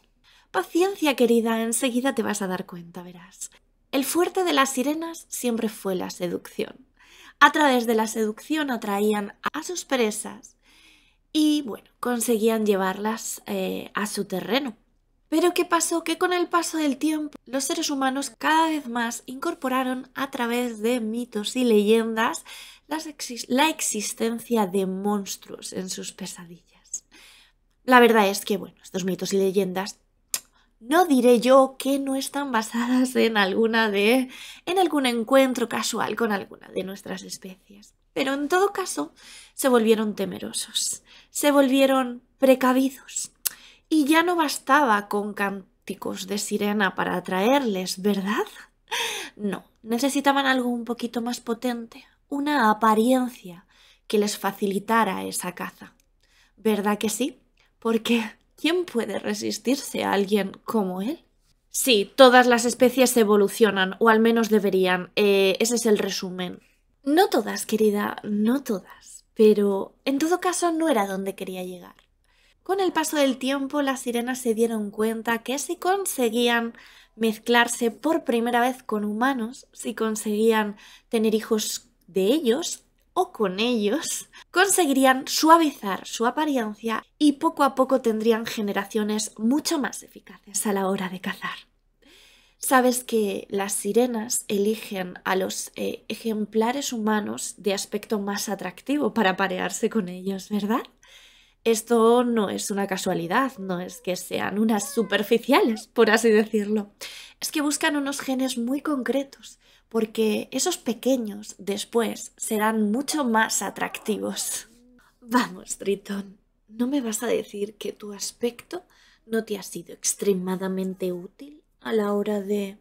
A: Paciencia, querida, enseguida te vas a dar cuenta, verás. El fuerte de las sirenas siempre fue la seducción. A través de la seducción atraían a sus presas y, bueno, conseguían llevarlas eh, a su terreno. Pero ¿qué pasó? Que con el paso del tiempo los seres humanos cada vez más incorporaron a través de mitos y leyendas la existencia de monstruos en sus pesadillas. La verdad es que, bueno, estos mitos y leyendas no diré yo que no están basadas en alguna de en algún encuentro casual con alguna de nuestras especies, pero en todo caso se volvieron temerosos, se volvieron precavidos y ya no bastaba con cánticos de sirena para atraerles, ¿verdad? No, necesitaban algo un poquito más potente, una apariencia que les facilitara esa caza. ¿Verdad que sí? Porque ¿Quién puede resistirse a alguien como él? Sí, todas las especies evolucionan, o al menos deberían. Eh, ese es el resumen. No todas, querida, no todas. Pero en todo caso no era donde quería llegar. Con el paso del tiempo las sirenas se dieron cuenta que si conseguían mezclarse por primera vez con humanos, si conseguían tener hijos de ellos, o con ellos, conseguirían suavizar su apariencia y poco a poco tendrían generaciones mucho más eficaces a la hora de cazar. Sabes que las sirenas eligen a los eh, ejemplares humanos de aspecto más atractivo para parearse con ellos, ¿verdad? Esto no es una casualidad, no es que sean unas superficiales, por así decirlo. Es que buscan unos genes muy concretos porque esos pequeños después serán mucho más atractivos. Vamos, Tritón, ¿no me vas a decir que tu aspecto no te ha sido extremadamente útil a la hora de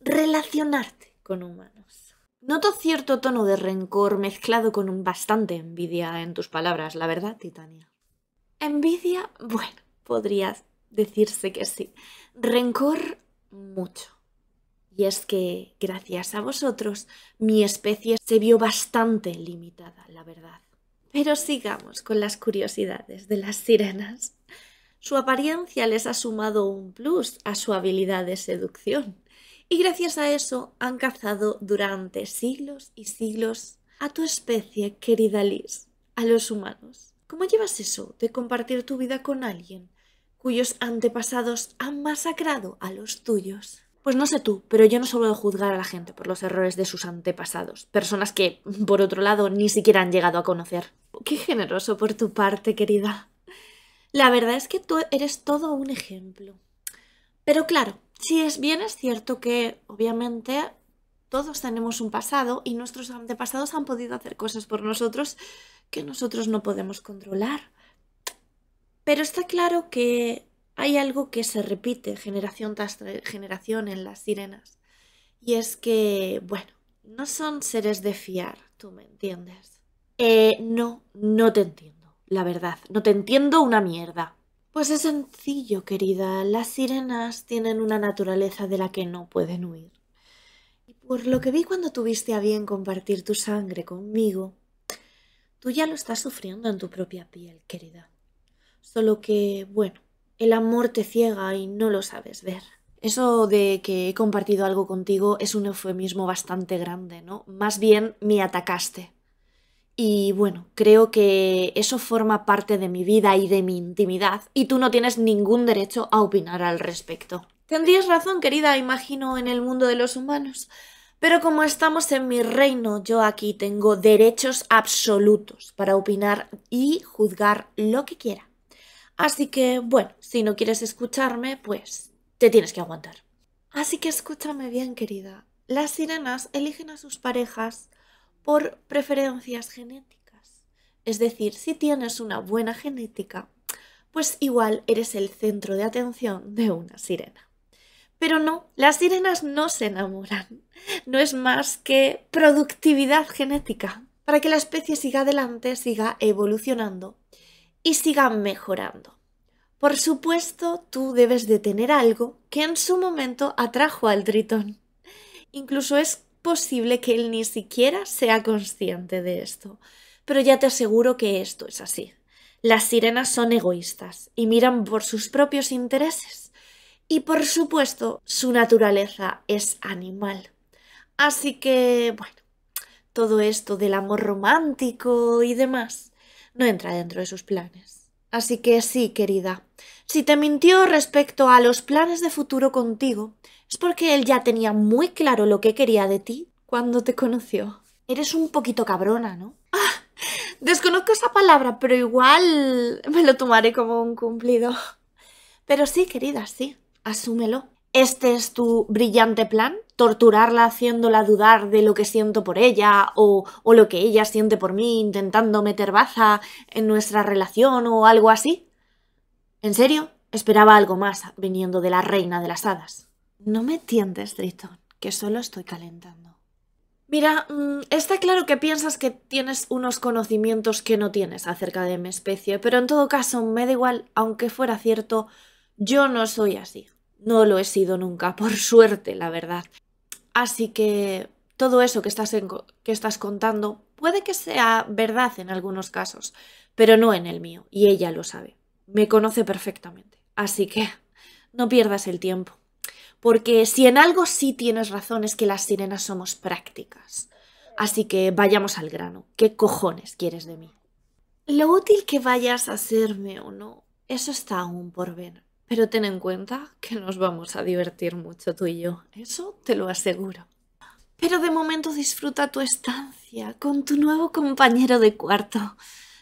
A: relacionarte con humanos? Noto cierto tono de rencor mezclado con bastante envidia en tus palabras, la verdad, Titania. Envidia, bueno, podrías decirse que sí. Rencor, mucho. Y es que, gracias a vosotros, mi especie se vio bastante limitada, la verdad. Pero sigamos con las curiosidades de las sirenas. Su apariencia les ha sumado un plus a su habilidad de seducción. Y gracias a eso han cazado durante siglos y siglos a tu especie, querida Liz, a los humanos. ¿Cómo llevas eso de compartir tu vida con alguien cuyos antepasados han masacrado a los tuyos? Pues no sé tú, pero yo no suelo juzgar a la gente por los errores de sus antepasados, personas que, por otro lado, ni siquiera han llegado a conocer. Qué generoso por tu parte, querida. La verdad es que tú eres todo un ejemplo. Pero claro, si es bien es cierto que, obviamente, todos tenemos un pasado y nuestros antepasados han podido hacer cosas por nosotros que nosotros no podemos controlar. Pero está claro que hay algo que se repite generación tras generación en las sirenas. Y es que, bueno, no son seres de fiar, tú me entiendes. Eh, no, no te entiendo, la verdad, no te entiendo una mierda. Pues es sencillo, querida, las sirenas tienen una naturaleza de la que no pueden huir. Y por lo que vi cuando tuviste a bien compartir tu sangre conmigo, tú ya lo estás sufriendo en tu propia piel, querida. Solo que, bueno, el amor te ciega y no lo sabes ver. Eso de que he compartido algo contigo es un eufemismo bastante grande, ¿no? Más bien me atacaste. Y bueno, creo que eso forma parte de mi vida y de mi intimidad, y tú no tienes ningún derecho a opinar al respecto. Tendrías razón, querida, imagino, en el mundo de los humanos. Pero como estamos en mi reino, yo aquí tengo derechos absolutos para opinar y juzgar lo que quiera. Así que, bueno, si no quieres escucharme, pues te tienes que aguantar. Así que escúchame bien, querida. Las sirenas eligen a sus parejas por preferencias genéticas. Es decir, si tienes una buena genética, pues igual eres el centro de atención de una sirena. Pero no, las sirenas no se enamoran. No es más que productividad genética para que la especie siga adelante, siga evolucionando y sigan mejorando. Por supuesto, tú debes de tener algo que en su momento atrajo al tritón. Incluso es posible que él ni siquiera sea consciente de esto, pero ya te aseguro que esto es así. Las sirenas son egoístas y miran por sus propios intereses. Y por supuesto, su naturaleza es animal. Así que, bueno, todo esto del amor romántico y demás no entra dentro de sus planes. Así que sí, querida, si te mintió respecto a los planes de futuro contigo, es porque él ya tenía muy claro lo que quería de ti cuando te conoció. Eres un poquito cabrona, ¿no? Ah, desconozco esa palabra, pero igual me lo tomaré como un cumplido. Pero sí, querida, sí, asúmelo. ¿Este es tu brillante plan? ¿Torturarla haciéndola dudar de lo que siento por ella o, lo que ella siente por mí intentando meter baza en nuestra relación o algo así? ¿En serio? Esperaba algo más viniendo de la reina de las hadas. No me tientes, Tritón, que solo estoy calentando. Mira, mm, está claro que piensas que tienes unos conocimientos que no tienes acerca de mi especie, pero en todo caso me da igual, aunque fuera cierto, yo no soy así. No lo he sido nunca, por suerte, la verdad. Así que todo eso que estás, que estás contando puede que sea verdad en algunos casos, pero no en el mío, y ella lo sabe. Me conoce perfectamente. Así que no pierdas el tiempo. Porque si en algo sí tienes razón es que las sirenas somos prácticas. Así que vayamos al grano. ¿Qué cojones quieres de mí? Lo útil que vayas a hacerme o no, eso está aún por ver. Pero ten en cuenta que nos vamos a divertir mucho tú y yo, eso te lo aseguro. Pero de momento disfruta tu estancia con tu nuevo compañero de cuarto.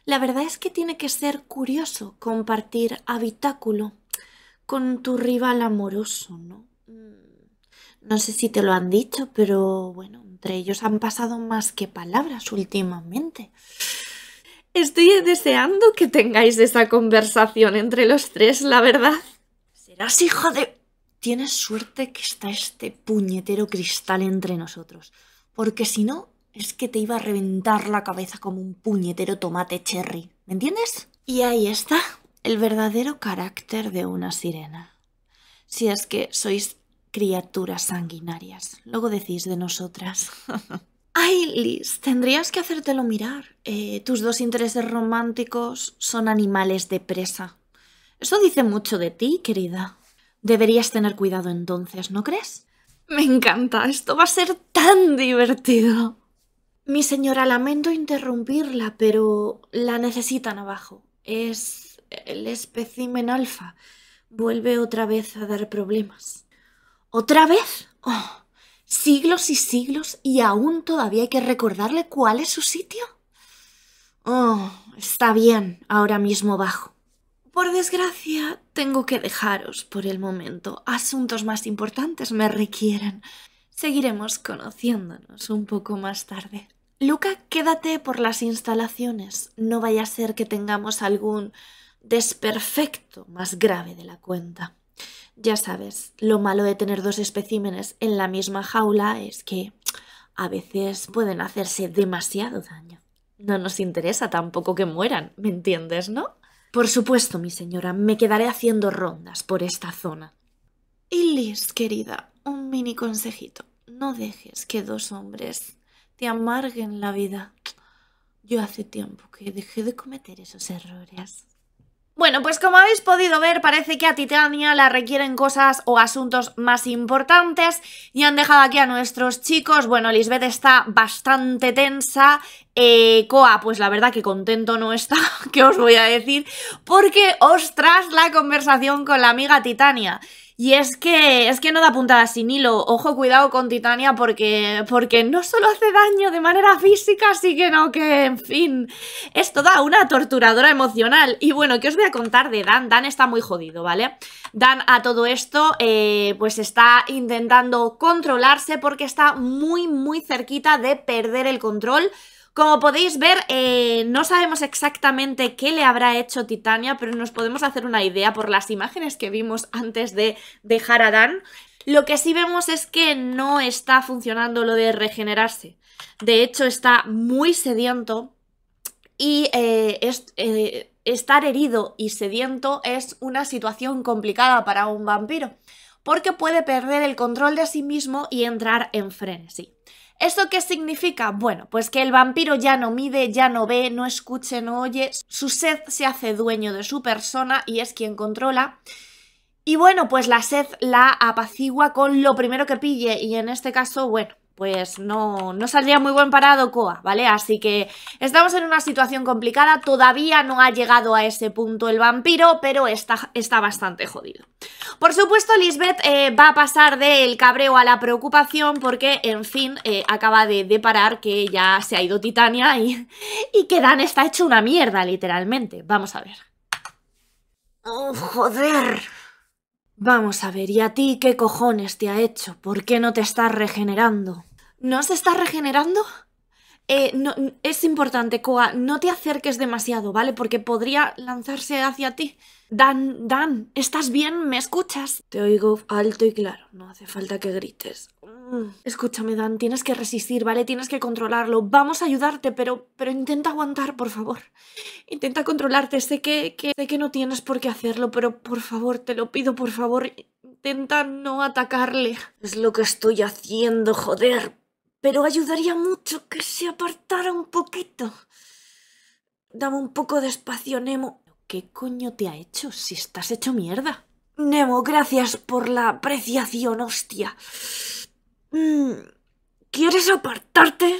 A: La verdad es que tiene que ser curioso compartir habitáculo con tu rival amoroso, ¿no? Mm, no sé si te lo han dicho, pero bueno, entre ellos han pasado más que palabras últimamente. Estoy deseando que tengáis esa conversación entre los tres, la verdad verás, hija de... Tienes suerte que está este puñetero cristal entre nosotros, porque si no, es que te iba a reventar la cabeza como un puñetero tomate cherry, ¿me entiendes? Y ahí está el verdadero carácter de una sirena. Si es que sois criaturas sanguinarias, luego decís de nosotras. Ay, Liz, tendrías que hacértelo mirar. Eh, tus dos intereses románticos son animales de presa. Eso dice mucho de ti, querida. Deberías tener cuidado entonces, ¿no crees? Me encanta, esto va a ser tan divertido. Mi señora, lamento interrumpirla, pero la necesitan abajo. Es el espécimen alfa. Vuelve otra vez a dar problemas. ¿Otra vez? Oh, siglos y siglos y aún todavía hay que recordarle cuál es su sitio. Oh, está bien, ahora mismo bajo. Por desgracia, tengo que dejaros por el momento. Asuntos más importantes me requieren. Seguiremos conociéndonos un poco más tarde. Luca, quédate por las instalaciones. No vaya a ser que tengamos algún desperfecto más grave de la cuenta. Ya sabes, lo malo de tener dos especímenes en la misma jaula es que a veces pueden hacerse demasiado daño. No nos interesa tampoco que mueran, ¿me entiendes, no? Por supuesto, mi señora, me quedaré haciendo rondas por esta zona. Y querida, un mini consejito. No dejes que dos hombres te amarguen la vida. Yo hace tiempo que dejé de cometer esos errores. Bueno, pues como habéis podido ver, parece que a Titania la requieren cosas o asuntos más importantes y han dejado aquí a nuestros chicos. Bueno, Lisbeth está bastante tensa, Coa, eh, pues la verdad que contento no está, que os voy a decir, porque ostras la conversación con la amiga Titania. Y es que, es que no da puntada sin hilo. Ojo, cuidado con Titania porque, porque no solo hace daño de manera física, sino que, no, que en fin, es toda una torturadora emocional. Y bueno, ¿qué os voy a contar de Dan? Dan está muy jodido, ¿vale? Dan a todo esto, eh, pues está intentando controlarse porque está muy, muy cerquita de perder el control como podéis ver, eh, no sabemos exactamente qué le habrá hecho Titania, pero nos podemos hacer una idea por las imágenes que vimos antes de dejar a Dan. Lo que sí vemos es que no está funcionando lo de regenerarse. De hecho, está muy sediento y eh, eh, estar herido y sediento es una situación complicada para un vampiro, porque puede perder el control de sí mismo y entrar en frenesí. ¿Esto qué significa? Bueno, pues que el vampiro ya no mide, ya no ve, no escuche, no oye, su sed se hace dueño de su persona y es quien controla. Y bueno, pues la sed la apacigua con lo primero que pille y en este caso, bueno, pues no, no saldría muy buen parado Coa, ¿vale? Así que estamos en una situación complicada, todavía no ha llegado a ese punto el vampiro, pero está, está bastante jodido. Por supuesto, Lisbeth eh, va a pasar del cabreo a la preocupación porque, en fin, eh, acaba de, parar que ya se ha ido Titania y, y que Dan está hecho una mierda, literalmente. Vamos a ver. ¡Oh, joder! Vamos a ver, ¿y a ti qué cojones te ha hecho? ¿Por qué no te estás regenerando? ¿No se está regenerando? Eh, no, es importante, Koa, no te acerques demasiado, ¿vale? Porque podría lanzarse hacia ti. Dan, Dan, ¿estás bien? ¿Me escuchas? Te oigo alto y claro, no hace falta que grites. Mm, escúchame, Dan, tienes que resistir, ¿vale? Tienes que controlarlo. Vamos a ayudarte, pero, pero intenta aguantar, por favor. Intenta controlarte. Sé que, que, sé que no tienes por qué hacerlo, pero por favor, te lo pido, por favor, intenta no atacarle. Es lo que estoy haciendo, joder pero ayudaría mucho que se apartara un poquito. Dame un poco de espacio, Nemo. ¿Qué coño te ha hecho si estás hecho mierda? Nemo, gracias por la apreciación, hostia. Mm, ¿Quieres apartarte?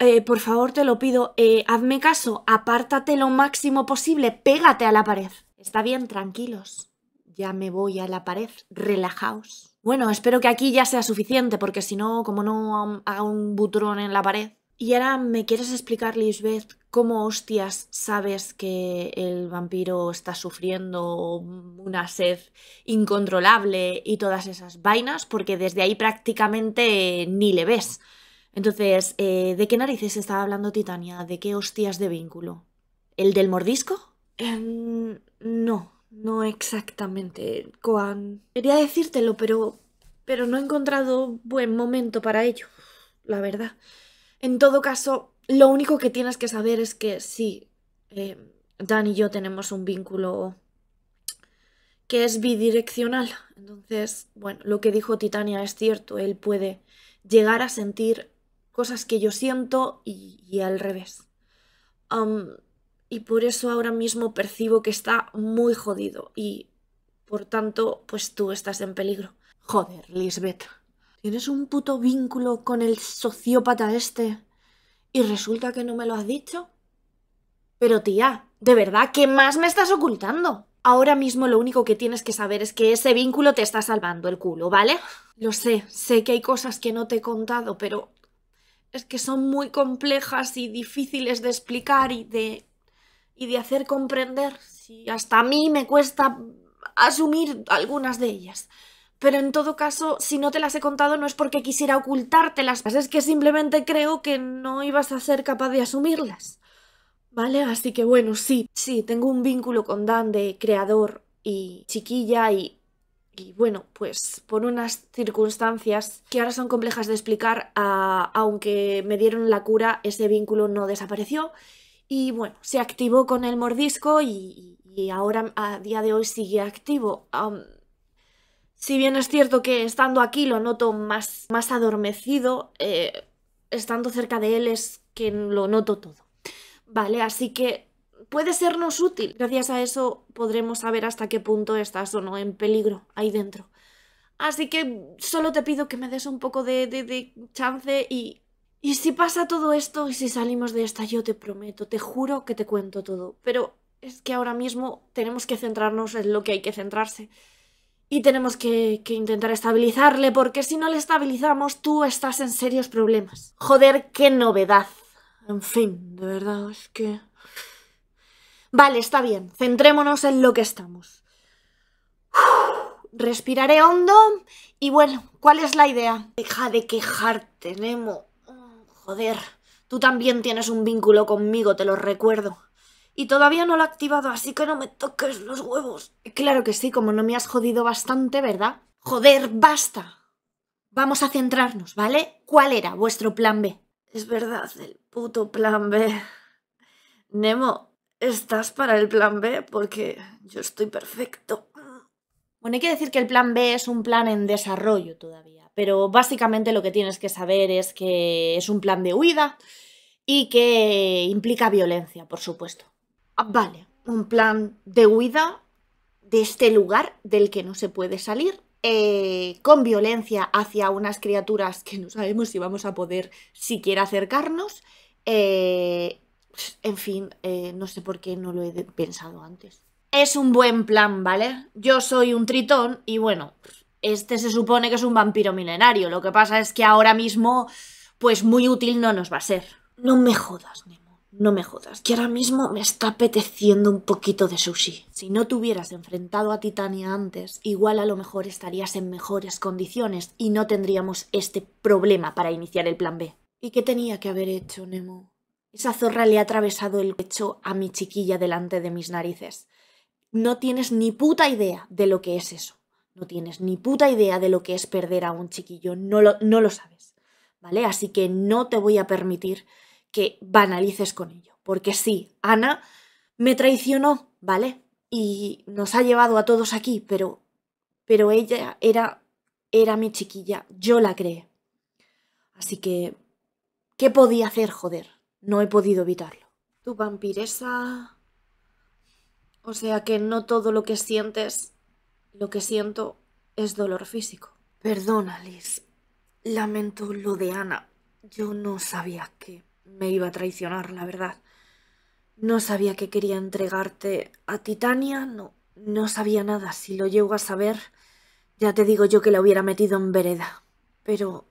A: Eh, por favor, te lo pido, eh, hazme caso, apártate lo máximo posible, pégate a la pared. Está bien, tranquilos. Ya me voy a la pared, relajaos bueno, espero que aquí ya sea suficiente, porque si no, como no haga un butrón en la pared. Y ahora, ¿me quieres explicar, Lisbeth, cómo hostias sabes que el vampiro está sufriendo una sed incontrolable y todas esas vainas? Porque desde ahí prácticamente ni le ves. Entonces, eh, ¿de qué narices estaba hablando Titania? ¿De qué hostias de vínculo? ¿El del mordisco? Em, no, no exactamente, Coan. Quería decírtelo, pero. pero no he encontrado buen momento para ello, la verdad. En todo caso, lo único que tienes que saber es que sí, eh, Dan y yo tenemos un vínculo que es bidireccional. Entonces, bueno, lo que dijo Titania es cierto, él puede llegar a sentir cosas que yo siento y, al revés. Um, y por eso ahora mismo percibo que está muy jodido y por tanto, pues tú estás en peligro. Joder, Lisbeth. Tienes un puto vínculo con el sociópata este y resulta que no me lo has dicho. Pero tía, de verdad, ¿qué más me estás ocultando? Ahora mismo lo único que tienes que saber es que ese vínculo te está salvando el culo, ¿vale? Lo sé, sé que hay cosas que no te he contado, pero es que son muy complejas y difíciles de explicar y de y de hacer comprender si hasta a mí me cuesta asumir algunas de ellas. Pero en todo caso, si no te las he contado no es porque quisiera ocultártelas, es que simplemente creo que no ibas a ser capaz de asumirlas. ¿Vale? Así que bueno, sí, sí, tengo un vínculo con Dan de creador y chiquilla y bueno, pues por unas circunstancias que ahora son complejas de explicar, ah, aunque me dieron la cura, ese vínculo no desapareció y bueno, se activó con el mordisco y, ahora a día de hoy sigue activo. si bien es cierto que estando aquí lo noto más, más adormecido, eh, estando cerca de él es que lo noto todo. Vale, así que puede sernos útil. Gracias a eso podremos saber hasta qué punto estás o no en peligro ahí dentro. Así que solo te pido que me des un poco de chance y y si pasa todo esto y si salimos de esta, yo te prometo, te juro que te cuento todo. Pero es que ahora mismo tenemos que centrarnos en lo que hay que centrarse. Y tenemos que, intentar estabilizarle, porque si no le estabilizamos, tú estás en serios problemas. Joder, qué novedad. En fin, de verdad, es que... Vale, está bien, centrémonos en lo que estamos. Respiraré hondo y bueno, ¿cuál es la idea? Deja de quejarte, Nemo. Joder, tú también tienes un vínculo conmigo, te lo recuerdo. Y todavía no lo he activado, así que no me toques los huevos. Claro que sí, como no me has jodido bastante, ¿verdad? Joder, basta. Vamos a centrarnos, ¿vale? ¿Cuál era vuestro plan B? Es verdad, el puto plan B. Nemo, estás para el plan B porque yo estoy perfecto. Bueno, hay que decir que el plan B es un plan en desarrollo todavía, pero básicamente lo que tienes que saber es que es un plan de huida y que implica violencia, por supuesto. Ah, vale, un plan de huida de este lugar del que no se puede salir, eh, con violencia hacia unas criaturas que no sabemos si vamos a poder siquiera acercarnos. Eh, en fin, eh, no sé por qué no lo he pensado antes es un buen plan, ¿vale? Yo soy un tritón y bueno, este se supone que es un vampiro milenario. Lo que pasa es que ahora mismo, pues muy útil no nos va a ser. No me jodas, Nemo. No me jodas. Que ahora mismo me está apeteciendo un poquito de sushi. Si no te hubieras enfrentado a Titania antes, igual a lo mejor estarías en mejores condiciones y no tendríamos este problema para iniciar el plan B. ¿Y qué tenía que haber hecho, Nemo? Esa zorra le ha atravesado el pecho a mi chiquilla delante de mis narices no tienes ni puta idea de lo que es eso. No tienes ni puta idea de lo que es perder a un chiquillo. No lo, no lo sabes. ¿Vale? Así que no te voy a permitir que banalices con ello. Porque sí, Ana me traicionó, ¿vale? Y nos ha llevado a todos aquí, pero, pero ella era, era mi chiquilla. Yo la creé. Así que, ¿qué podía hacer, joder? No he podido evitarlo. Tu vampiresa o sea que no todo lo que sientes, lo que siento, es dolor físico. Perdona, Liz. Lamento lo de Ana. Yo no sabía que me iba a traicionar, la verdad. No sabía que quería entregarte a Titania, no, no sabía nada. Si lo llego a saber, ya te digo yo que la hubiera metido en vereda. Pero...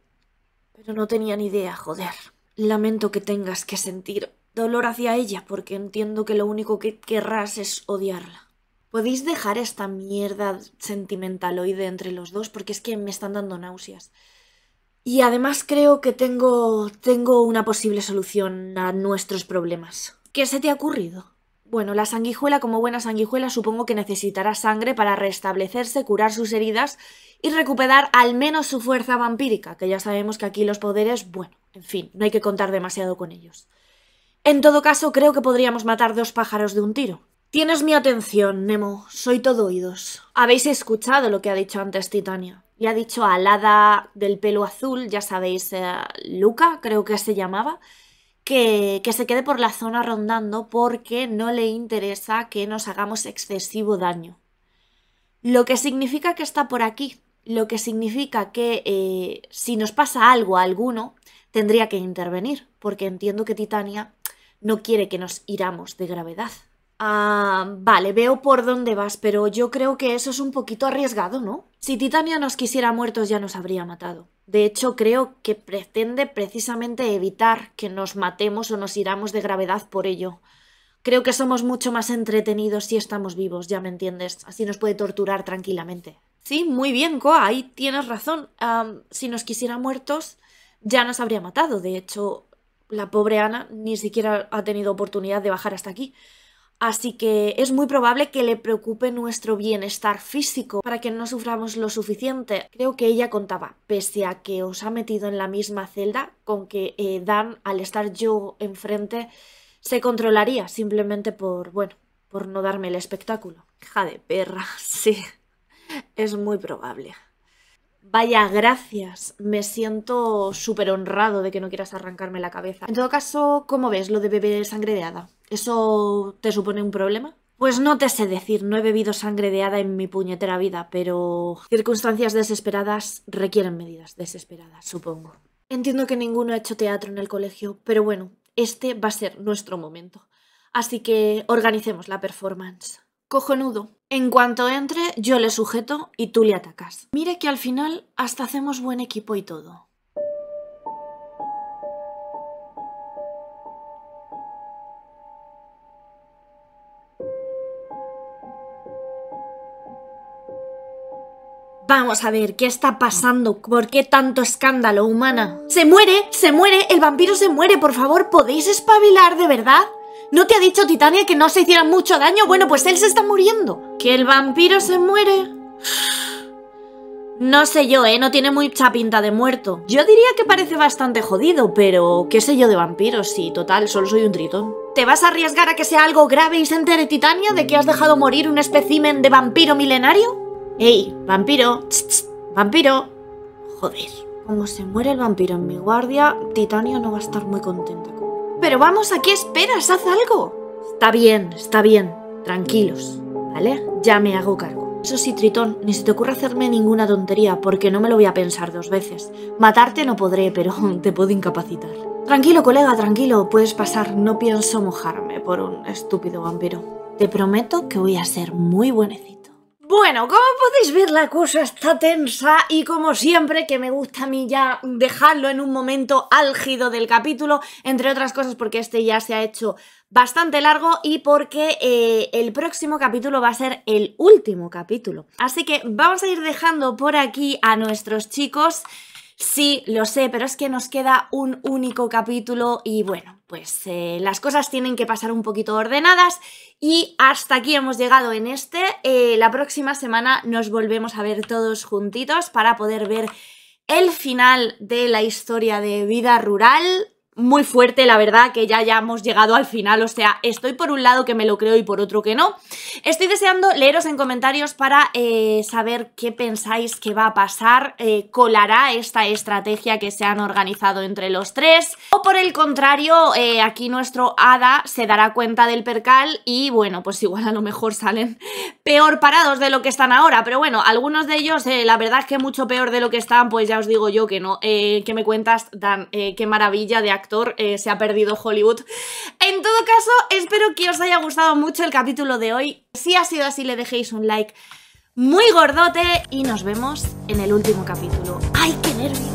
A: pero no tenía ni idea, joder. Lamento que tengas que sentir dolor hacia ella porque entiendo que lo único que querrás es odiarla. Podéis dejar esta mierda sentimental de entre los dos porque es que me están dando náuseas. Y además creo que tengo, tengo una posible solución a nuestros problemas. ¿Qué se te ha ocurrido? Bueno, la sanguijuela, como buena sanguijuela, supongo que necesitará sangre para restablecerse, curar sus heridas y recuperar al menos su fuerza vampírica, que ya sabemos que aquí los poderes, bueno, en fin, no hay que contar demasiado con ellos. En todo caso, creo que podríamos matar dos pájaros de un tiro. Tienes mi atención, Nemo. Soy todo oídos. Habéis escuchado lo que ha dicho antes Titania. Y ha dicho Alada del pelo azul, ya sabéis, eh, Luca, creo que se llamaba, que, que se quede por la zona rondando porque no le interesa que nos hagamos excesivo daño. Lo que significa que está por aquí, lo que significa que eh, si nos pasa algo a alguno, tendría que intervenir, porque entiendo que Titania no quiere que nos iramos de gravedad. Ah, vale, veo por dónde vas, pero yo creo que eso es un poquito arriesgado, ¿no? Si Titania nos quisiera muertos ya nos habría matado. De hecho, creo que pretende precisamente evitar que nos matemos o nos iramos de gravedad por ello. Creo que somos mucho más entretenidos si estamos vivos, ya me entiendes. Así nos puede torturar tranquilamente. Sí, muy bien, Koa, ahí tienes razón. Ah, si nos quisiera muertos, ya nos habría matado. De hecho, la pobre Ana ni siquiera ha tenido oportunidad de bajar hasta aquí. Así que es muy probable que le preocupe nuestro bienestar físico para que no suframos lo suficiente. Creo que ella contaba, pese a que os ha metido en la misma celda, con que eh, Dan, al estar yo enfrente, se controlaría simplemente por, bueno, por no darme el espectáculo. Hija de perra, sí, es muy probable. Vaya, gracias. Me siento súper honrado de que no quieras arrancarme la cabeza. En todo caso, ¿cómo ves lo de beber sangre de hada? ¿Eso te supone un problema? Pues no te sé decir, no he bebido sangre de hada en mi puñetera vida, pero circunstancias desesperadas requieren medidas desesperadas, supongo. Entiendo que ninguno ha hecho teatro en el colegio, pero bueno, este va a ser nuestro momento. Así que organicemos la performance. Cojonudo. En cuanto entre, yo le sujeto y tú le atacas. Mire que al final hasta hacemos buen equipo y todo. Vamos a ver, ¿qué está pasando? ¿Por qué tanto escándalo, humana? ¡Se muere! ¡Se muere! ¡El vampiro se muere! Por favor, ¿podéis espabilar de verdad? ¿No te ha dicho Titania que no se hiciera mucho daño? Bueno, pues él se está muriendo. ¿Que el vampiro se muere? No sé yo, ¿eh? No tiene mucha pinta de muerto. Yo diría que parece bastante jodido, pero qué sé yo de vampiros, Sí, total, solo soy un tritón. ¿Te vas a arriesgar a que sea algo grave y se entere Titania de que has dejado morir un espécimen de vampiro milenario? ¡Ey, vampiro! ¡Vampiro! Joder. Como se muere el vampiro en mi guardia, Titania no va a estar muy contenta. Pero vamos, ¿a qué esperas? Haz algo. Está bien, está bien. Tranquilos, ¿vale? Ya me hago cargo. Eso sí, Tritón, ni se te ocurre hacerme ninguna tontería, porque no me lo voy a pensar dos veces. Matarte no podré, pero te puedo incapacitar. Tranquilo, colega, tranquilo, puedes pasar. No pienso mojarme por un estúpido vampiro. Te prometo que voy a ser muy buenecito. Bueno, como podéis ver la cosa está tensa y como siempre que me gusta a mí ya dejarlo en un momento álgido del capítulo, entre otras cosas porque este ya se ha hecho bastante largo y porque eh, el próximo capítulo va a ser el último capítulo. Así que vamos a ir dejando por aquí a nuestros chicos... Sí, lo sé, pero es que nos queda un único capítulo y bueno, pues eh, las cosas tienen que pasar un poquito ordenadas y hasta aquí hemos llegado en este. Eh, la próxima semana nos volvemos a ver todos juntitos para poder ver el final de la historia de vida rural muy fuerte, la verdad, que ya, ya hemos llegado al final, o sea, estoy por un lado que me lo creo y por otro que no. Estoy deseando leeros en comentarios para eh, saber qué pensáis que va a pasar, eh, colará esta estrategia que se han organizado entre los tres, o por el contrario, eh, aquí nuestro hada se dará cuenta del percal y bueno, pues igual a lo mejor salen peor parados de lo que están ahora, pero bueno, algunos de ellos, la verdad es que mucho peor de lo que están, pues ya os digo yo que no, que me cuentas, Dan, qué maravilla de actor eh, se ha perdido Hollywood. En todo caso, espero que os haya gustado mucho el capítulo de hoy. Si ha sido así, le dejéis un like muy gordote y nos vemos en el último capítulo. ¡Ay, qué nervios!